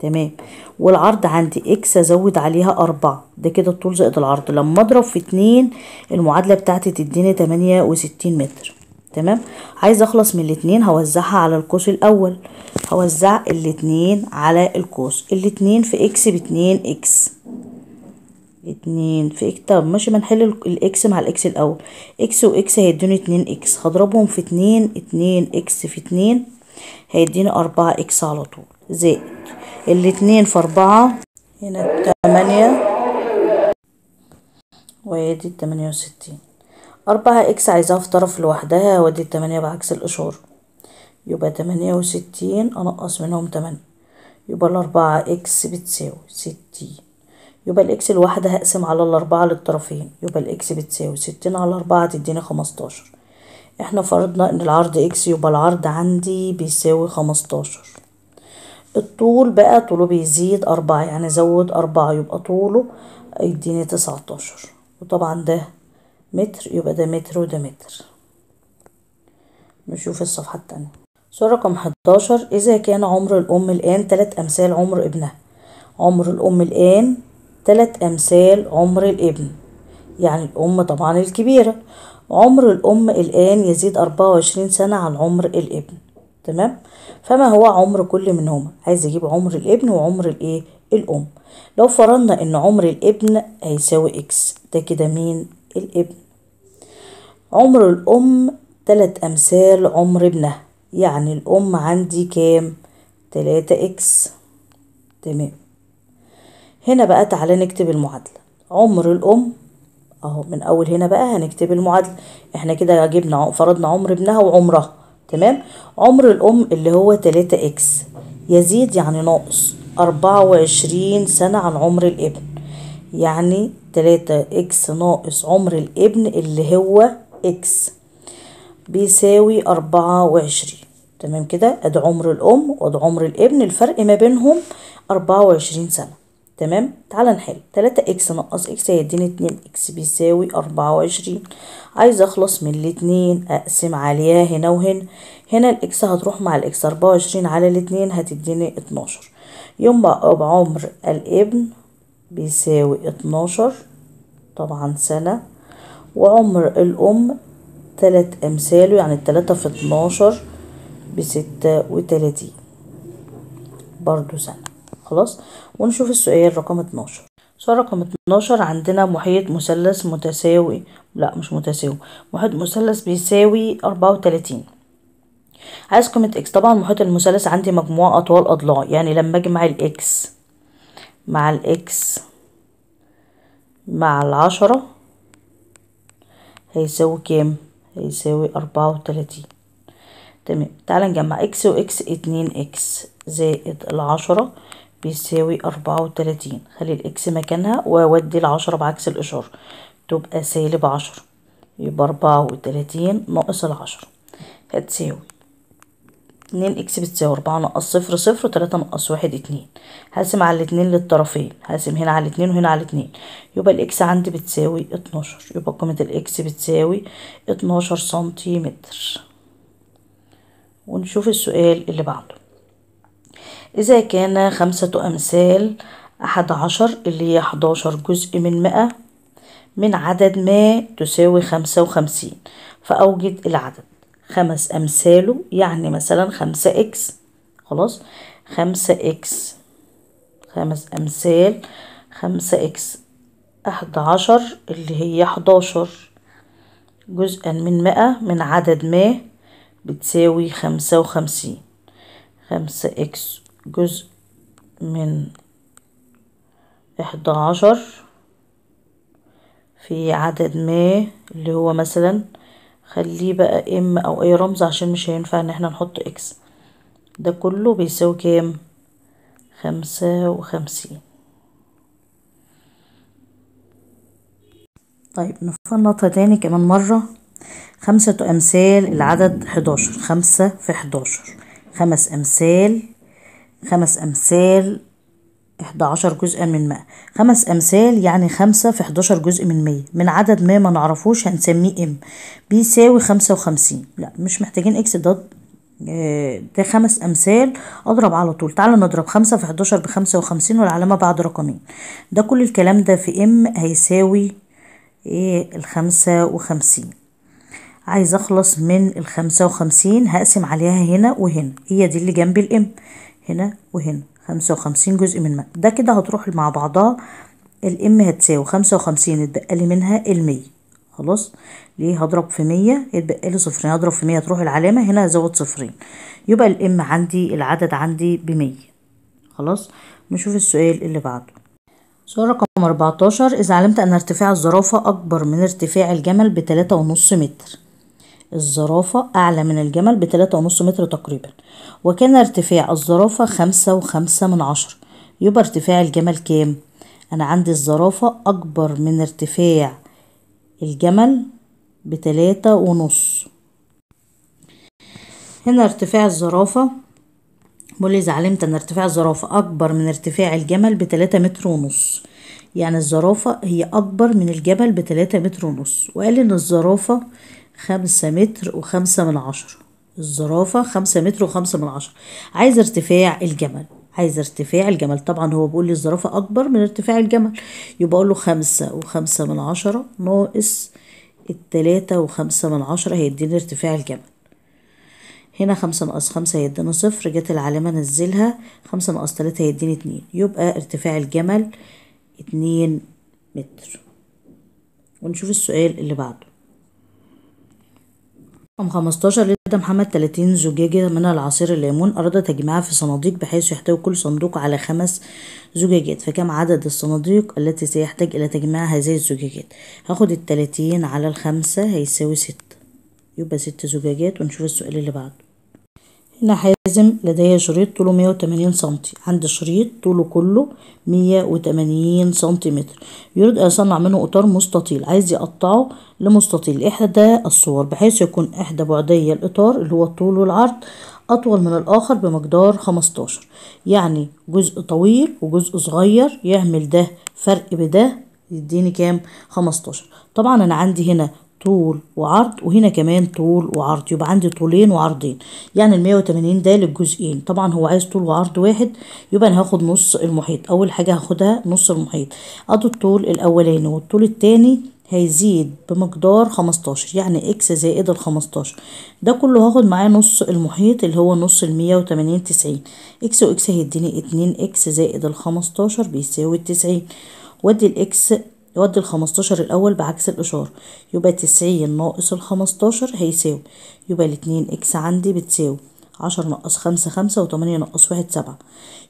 تمام والعرض عندي اكس ازود عليها أربعة ده كده الطول زائد العرض لما اضرب في اتنين المعادلة بتاعتي تديني تمانية وستين متر تمام عايز اخلص من الاتنين هوزعها على القوس الاول هوزع الاتنين على القوس الاتنين في اكس باتنين اكس اتنين في اكس إيه؟ طب ماشي ما نحل الاكس مع الاكس الاول اكس واكس هيدوني اتنين اكس هضربهم في اتنين اتنين اكس في اتنين هيديني اربعة اكس على طول زائد الاتنين في اربعة هنا تمانية وادي تمانية وستين أربعة إكس عايزاها في طرف لوحدها وادي تمانية بعكس الإشارة يبقى تمانية وستين أنقص منهم تمانية يبقى الأربعة إكس بتساوي ستين يبقى الاكس الواحدة هقسم على الأربعة للطرفين يبقى الاكس بتساوي ستين على أربعة تديني خمستاشر احنا فرضنا ان العرض اكس يبقى العرض عندي بيساوي خمستاشر الطول بقى طوله بيزيد أربعة يعني زود أربعة يبقى طوله يديني تسعتاشر وطبعا ده متر يبقى ده متر وده متر نشوف الصفحة التانية صورة رقم حداشر إذا كان عمر الأم الآن تلات أمثال عمر ابنها عمر الأم الآن تلات أمثال عمر الابن يعني الأم طبعا الكبيرة عمر الأم الآن يزيد أربعة وعشرين سنة عن عمر الابن تمام فما هو عمر كل منهما عايز أجيب عمر الابن وعمر الإيه الأم لو فرضنا إن عمر الابن هيساوي إكس ده كده مين الابن عمر الأم تلات أمثال عمر ابنها يعني الأم عندي كام تلاتة إكس تمام هنا بقى تعالى نكتب المعادلة عمر الأم أهو من أول هنا بقى هنكتب المعادلة إحنا كده جبنا فرضنا عمر ابنها وعمرها تمام عمر الأم اللي هو 3 إكس يزيد يعني ناقص 24 سنة عن عمر الابن يعني 3 إكس ناقص عمر الابن اللي هو إكس بيساوي 24 تمام كده أدي عمر الأم وأدي عمر الابن الفرق ما بينهم 24 سنة تمام تعالى نحل 3 اكس ناقص اكس هيديني 2 اكس بيساوي 24 عايزه اخلص من الاتنين اقسم عليها هنا وهنا هنا الاكس هتروح مع الاكس 24 على الاتنين هتديني 12 بقى بعمر الابن بيساوي 12 طبعا سنة وعمر الأم تلات أمثاله يعني التلاتة في اتناشر بستة وتلاتين برضو سنة خلاص ونشوف السؤال رقم 12 سؤال رقم 12 عندنا محيط مثلث متساوي لا مش متساوي محيط مثلث بيساوي 34 عايز قيمة اكس طبعا محيط المثلث عندي مجموعة أطوال أضلاع يعني لما أجي مع الاكس مع الاكس مع العشرة هيساوي كام؟ هيساوي أربعة وتلاتين تمام تعالى نجمع اكس واكس اتنين اكس زائد العشرة بيساوي أربعة وتلاتين خلي الإكس مكانها وأودي العشرة بعكس الإشارة تبقى سالب عشرة يبقى أربعة وتلاتين ناقص العشرة هتساوي اتنين إكس بتساوي أربعة ناقص صفر صفر وتلاتة ناقص واحد اتنين هقسم على الاتنين للطرفين هقسم هنا على الاتنين وهنا على الاتنين يبقى الإكس عندي بتساوي اتناشر يبقى قيمة الإكس بتساوي اتناشر سنتيمتر ونشوف السؤال اللي بعده إذا كان خمسة أمثال أحد عشر اللي هي حداشر جزء من مئة من عدد ما تساوي خمسة وخمسين فأوجد العدد خمس أمثاله يعني مثلا خمسة إكس خلاص خمسة إكس خمس أمثال خمسة إكس أحد عشر اللي هي حداشر جزءا من مئة من عدد ما بتساوي خمسة وخمسين خمسة إكس جزء من إحدى عشر في عدد ما اللي هو مثلا خليه بقى ام او اي رمز عشان مش هينفع ان احنا نحط اكس ده كله بيساوي كام خمسة وخمسين طيب النقطة تاني كمان مرة خمسة أمثال العدد حداشر خمسة في حداشر خمس أمثال خمس أمثال 11 جزءا من ما خمس أمثال يعني خمسة في 11 جزء من مية من عدد ما ما نعرفوش هنسميه ام بيساوي خمسة وخمسين لا مش محتاجين اكس ده آه، ده خمس أمثال أضرب على طول تعالى نضرب خمسة في 11 بخمسة وخمسين والعلامة بعد رقمين ده كل الكلام ده في ام هيساوي ايه الخمسة وخمسين عايز أخلص من الخمسة وخمسين هقسم عليها هنا وهنا هي دي اللي جنب الام هنا وهنا خمسة وخمسين جزء من مائة ده كده هتروح مع بعضها الام هتساوي خمسة وخمسين اتبقى لي منها المية خلاص ليه هضرب في مية يتبقى لي صفرين هضرب في مية تروح العلامة هنا هزود صفرين يبقى الام عندي العدد عندي بمية خلاص نشوف السؤال اللي بعده سؤال رقم 14 إذا علمت أن ارتفاع الزرافة أكبر من ارتفاع الجمل بتلاتة ونص متر الزرافة أعلى من الجمل بتلاتة ونص متر تقريبا وكان ارتفاع الزرافة خمسة وخمسة من عشرة يبقى ارتفاع الجمل كام؟ أنا عندي الزرافة أكبر من ارتفاع الجمل بتلاتة ونص هنا ارتفاع الزرافة موليز علمت أن ارتفاع الزرافة أكبر من ارتفاع الجمل بتلاتة متر ونص يعني الزرافة هي أكبر من الجبل بتلاتة متر ونص وقال إن الزرافة خمسة متر وخمسة من عشرة الزرافة خمسة متر وخمسة من عشرة عايز ارتفاع الجمل عايز ارتفاع الجمل طبعا هو بيقول لي الزرافة أكبر من ارتفاع الجمل يبقى أقول له خمسة وخمسة من عشرة ناقص التلاتة وخمسة من عشرة هيديني ارتفاع الجمل هنا خمسة ناقص خمسة هيديني صفر جت العلامة نزلها خمسة ناقص تلاتة هيديني اتنين يبقى ارتفاع الجمل اتنين متر ونشوف السؤال اللي بعده رقم 15 لدى محمد 30 زجاجة من العصير الليمون أراد تجميعها في صناديق بحيث يحتوي كل صندوق على خمس زجاجات فكم عدد الصناديق التي سيحتاج إلى تجميع هذه الزجاجات هاخد التلاتين على الخمسة هيساوي ستة يبقى ست زجاجات ونشوف السؤال اللي بعده هنا حازم لدي شريط طوله 180 سنتي عندي شريط طوله كله 180 سنتيمتر يريد أصنع منه اطار مستطيل عايز يقطعه لمستطيل إحدى الصور بحيث يكون إحدى بعدي الإطار اللي هو الطول والعرض أطول من الآخر بمقدار 15 يعني جزء طويل وجزء صغير يعمل ده فرق بده يديني كام 15 طبعا أنا عندي هنا طول وعرض وهنا كمان طول وعرض يبقى عندي طولين وعرضين يعني المية وتمانين ده للجزئين طبعا هو عايز طول وعرض واحد يبقى انا هاخد نص المحيط اول حاجه هاخدها نص المحيط ادي الطول الاولاني والطول الثاني هيزيد بمقدار خمستاشر يعني اكس زائد ال ده كله هاخد معاه نص المحيط اللي هو نص المية وتمانين تسعين اكس واكس هيديني اتنين اكس زائد الخمستاشر بيساوي التسعين وادي الاكس يودي الخمستاشر الأول بعكس الإشارة يبقى تسعين ناقص الخمستاشر هيساوي يبقى الاتنين إكس عندي بتساوي عشر ناقص خمسة خمسة وتمانية ناقص واحد سبعة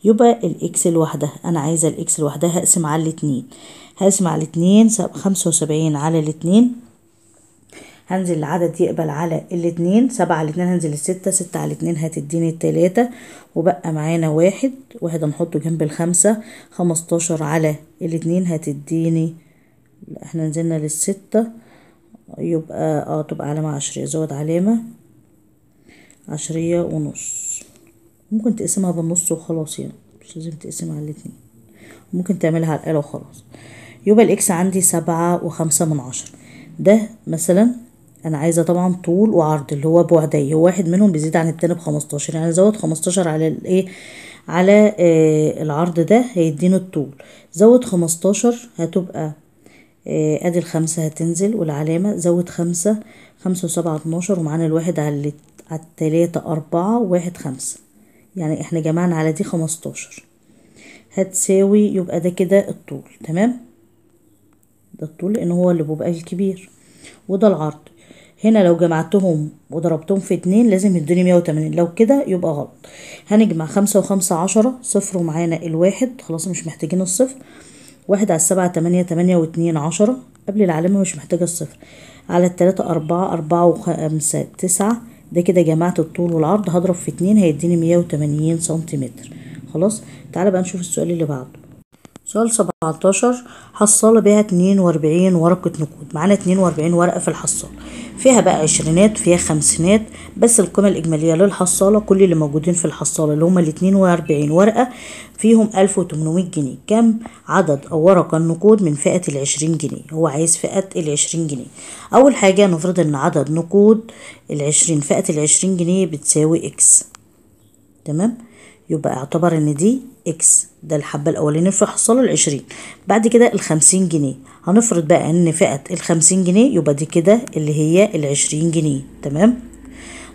يبقى الإكس لوحدها أنا عايزة الإكس لوحدها هقسم على الاتنين هقسم على الاتنين خمسة وسبعين على الاتنين هنزل العدد يقبل على الاتنين سبعة على الاتنين هنزل الستة ستة على الاتنين هتديني التلاتة وبقى معانا واحد واحد هنحطه جنب الخمسة خمستاشر على الاتنين هتديني احنا نزلنا للستة يبقى اه تبقى علامة عشرية زود علامة عشرية ونص ممكن تقسمها بالنص وخلاص يعني مش لازم تقسمها على الاتنين ممكن تعملها على الآلة وخلاص يبقى الإكس عندي سبعة وخمسة من عشرة ده مثلا أنا عايزة طبعا طول وعرض اللي هو بعدي هو واحد منهم بيزيد عن التاني بخمستاشر يعني زود خمستاشر على الإيه على آه العرض ده هيديني الطول زود خمستاشر هتبقى آه، ادي الخمسة هتنزل والعلامة زود خمسة خمسة وسبعة اتناشر ومعانا الواحد على على التلاتة أربعة واحد خمسة يعني احنا جمعنا على دي خمستاشر هتساوي يبقى ده كده الطول تمام ده الطول لان هو اللي بيبقى الكبير وده العرض هنا لو جمعتهم وضربتهم في اتنين لازم يدوني مية وتمانين لو كده يبقى غلط هنجمع خمسة وخمسة عشرة صفر ومعانا الواحد خلاص مش محتاجين الصفر واحد على السبعة تمانية تمانية واتنين عشرة قبل العلامة مش محتاجة الصفر على التلاتة أربعة أربعة وخمسة تسعة ده كده جمعت الطول والعرض هضرب في اتنين هيديني مية وتمانين سنتيمتر خلاص تعالى بقى نشوف السؤال اللي بعده سؤال سبعتاشر حصالة بيها واربعين ورقة نقود معانا اتنين واربعين ورقة في الحصالة فيها بقى عشرينات فيها خمسينات بس القيمة الإجمالية للحصالة كل اللي موجودين في الحصالة اللي هما الاتنين وأربعين ورقة فيهم ألف وتمنمية جنيه كم عدد ورق النقود من فئة العشرين جنيه هو عايز فئة العشرين جنيه أول حاجة نفرض إن عدد نقود العشرين فئة العشرين جنيه بتساوي إكس تمام يبقى اعتبر ان دي اكس ده الحبة الاولانية في الحصالة العشرين بعد كده الخمسين جنيه هنفرض بقى ان فئة الخمسين جنيه يبقى دي كده اللي هي العشرين جنيه تمام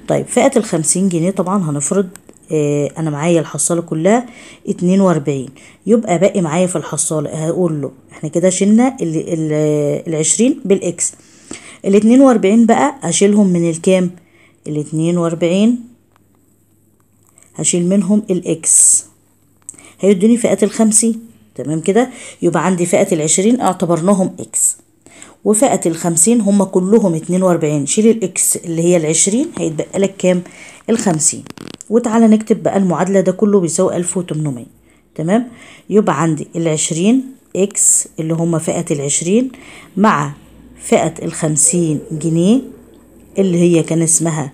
طيب فئة الخمسين جنيه طبعا هنفرض اه انا معايا الحصالة كلها اتنين واربعين يبقى باقي معايا في الحصالة هقول له احنا كده شلنا العشرين بالاكس الاتنين واربعين بقى هشيلهم من الكام الاتنين واربعين هشيل منهم الاكس هيدوني فئات الخمسين تمام كده يبقى عندي فئة العشرين اعتبرناهم اكس وفئة الخمسين هم كلهم اتنين واربعين شيل الاكس اللي هي العشرين هيتبقى لك كام الخمسين وتعالى نكتب بقى المعادلة ده كله بيساوي الف وتمنمية تمام يبقى عندي العشرين اكس اللي هم فئة العشرين مع فئة الخمسين جنيه اللي هي كان اسمها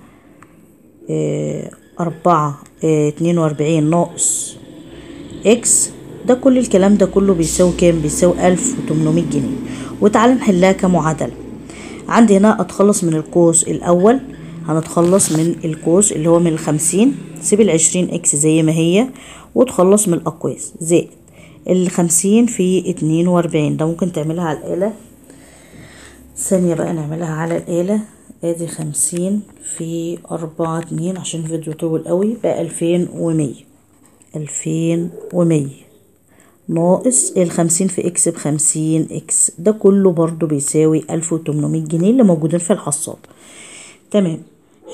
اه أربعة آه، اتنين واربعين ناقص اكس ده كل الكلام ده كله بيساوي كام بيساوي ألف 1800 جنيه وتعالى نحلها كمعادلة عندي هنا اتخلص من القوس الاول هنتخلص من القوس اللي هو من الخمسين سيب العشرين اكس زي ما هي وتخلص من الاقواس زائد الخمسين في اتنين واربعين ده ممكن تعملها على الآلة ثانية بقى نعملها على الآلة ادي خمسين في اربعة اتنين عشان الفيديو طول قوي بقى الفين ومية الفين ومية ناقص الخمسين في اكس بخمسين اكس ده كله برضو بيساوي الف وتمنمية جنيه اللي موجودين في الحصاد تمام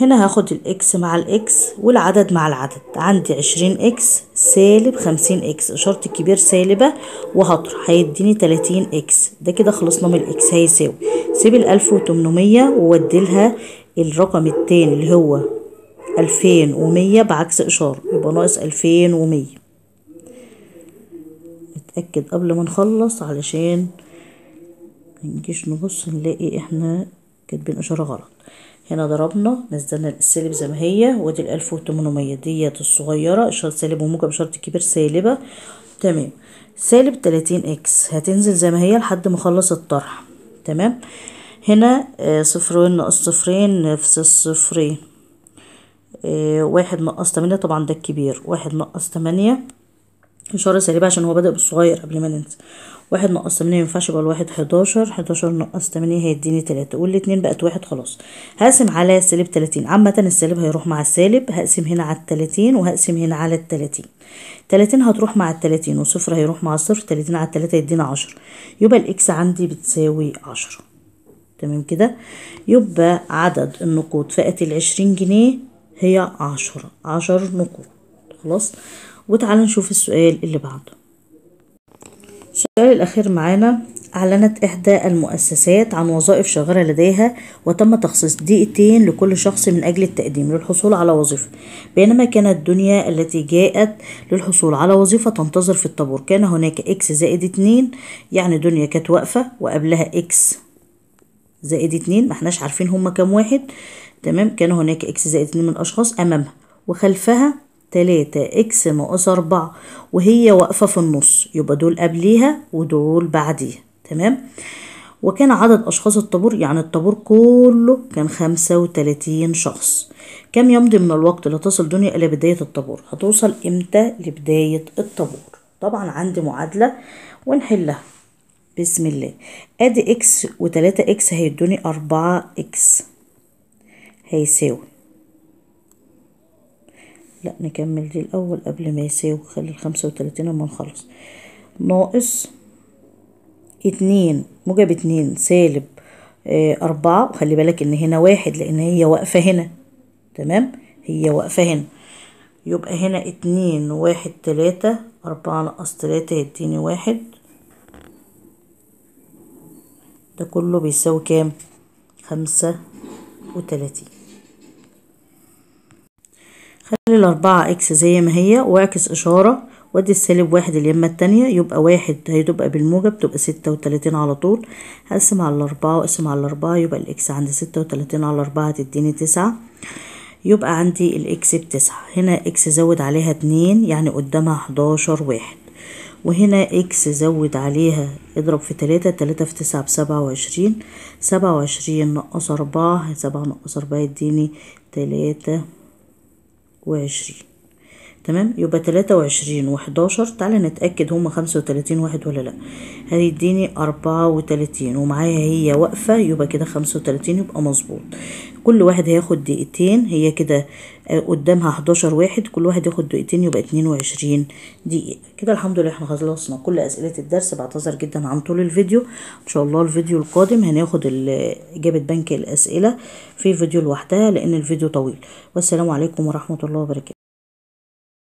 هنا هاخد الاكس مع الاكس والعدد مع العدد عندي عشرين اكس سالب خمسين اكس اشارة الكبير سالبة وهطرح هيديني تلاتين اكس ده كده خلصنا من الاكس هيساوي سيب الالف وتمنمية وودلها الرقم التاني اللي هو الفين ومية بعكس اشارة يبقى ناقص الفين ومية نتأكد قبل ما نخلص علشان منجيش نبص نلاقي احنا كاتبين إشارة غلط هنا ضربنا نزلنا السالب زي ما هي ودي الألف وتمنمية ديت الصغيرة إشارة سالب وموجب إشارة الكبير سالبة تمام سالب تلاتين إكس هتنزل زي ما هي لحد ما أخلص الطرح تمام هنا آه، صفرين ناقص صفرين نفس الصفرين آه، واحد ناقص تمانية طبعا ده الكبير واحد ناقص تمانية إشارة سالبة عشان هو بدأ بالصغير قبل ما ننسى واحد نقص تمانية مينفعش يبقى الواحد حداشر حداشر نقص تمانية هيديني تلاتة والاتنين بقت واحد خلاص هقسم على سالب تلاتين عامة السالب هيروح مع السالب هقسم هنا على التلاتين وهقسم هنا على التلاتين تلاتين هتروح مع التلاتين وصفر هيروح مع صفر تلاتين على التلاتة يدينا عشرة يبقى الإكس عندي بتساوي عشرة تمام كده يبقى عدد النقود فئة العشرين جنيه هي عشرة عشر نقود خلاص وتعالوا نشوف السؤال اللي بعده السؤال الأخير معانا أعلنت إحدى المؤسسات عن وظائف شاغرة لديها وتم تخصيص دقيقتين لكل شخص من أجل التقديم للحصول على وظيفة بينما كانت الدنيا التي جاءت للحصول على وظيفة تنتظر في الطابور كان هناك إكس زائد اتنين يعني دنيا كانت واقفة وقبلها إكس زائد اتنين محناش عارفين هما كام واحد تمام كان هناك إكس زائد اتنين من الأشخاص أمامها وخلفها تلاتة اكس ناقص اربعة وهي واقفه في النص يبقى دول قبليها ودول بعديها تمام وكان عدد اشخاص الطابور يعني الطابور كله كان خمسة وتلاتين شخص كم يمضي من الوقت لتصل دنيا الى بدايه الطابور هتوصل امتى لبدايه الطابور طبعا عندي معادله ونحلها بسم الله ادي اكس و اكس هيدوني 4 اكس هيساوي لا نكمل دي الاول قبل ما يساوي خلي الخمسة وتلاتين اما نخلص ناقص اتنين موجب اتنين سالب اه اربعة وخلي بالك ان هنا واحد لان هي واقفة هنا تمام هي واقفة هنا يبقى هنا اتنين واحد تلاتة أربعة ناقص تلاتة يديني واحد ده كله بيساوي كام خمسة وتلاتين خلي الأربعة إكس زي ما هي واعكس إشارة وادي السالب واحد اليمة التانية يبقى واحد هتبقى بالموجب تبقى ستة وتلاتين على طول هقسم على الأربعة وأقسم على الأربعة يبقى الإكس عند ستة وتلاتين على أربعة هتديني تسعة يبقى عندي الإكس بتسعة هنا إكس زود عليها اتنين يعني قدامها حداشر واحد وهنا إكس زود عليها اضرب في تلاتة تلاتة في تسعة بسبعة وعشرين سبعة وعشرين ناقص أربعة سبعة ناقص أربعة يديني تلاتة وعشرين تمام يبقى تلاتة وعشرين وحداشر تعالى نتأكد هما خمسة وتلاتين واحد ولا لأ هيديني أربعة وتلاتين ومعايا هي واقفة يبقى كده خمسة وتلاتين يبقى مظبوط كل واحد هياخد دقيقتين هي كده آه، قدامها حداشر واحد كل واحد ياخد دقيقتين يبقى اتنين وعشرين دقيقة كده الحمد لله احنا خلصنا كل أسئلة الدرس بعتذر جدا عن طول الفيديو إن شاء الله الفيديو القادم هناخد إجابة بنك الأسئلة في فيديو لوحدها لأن الفيديو طويل والسلام عليكم ورحمة الله وبركاته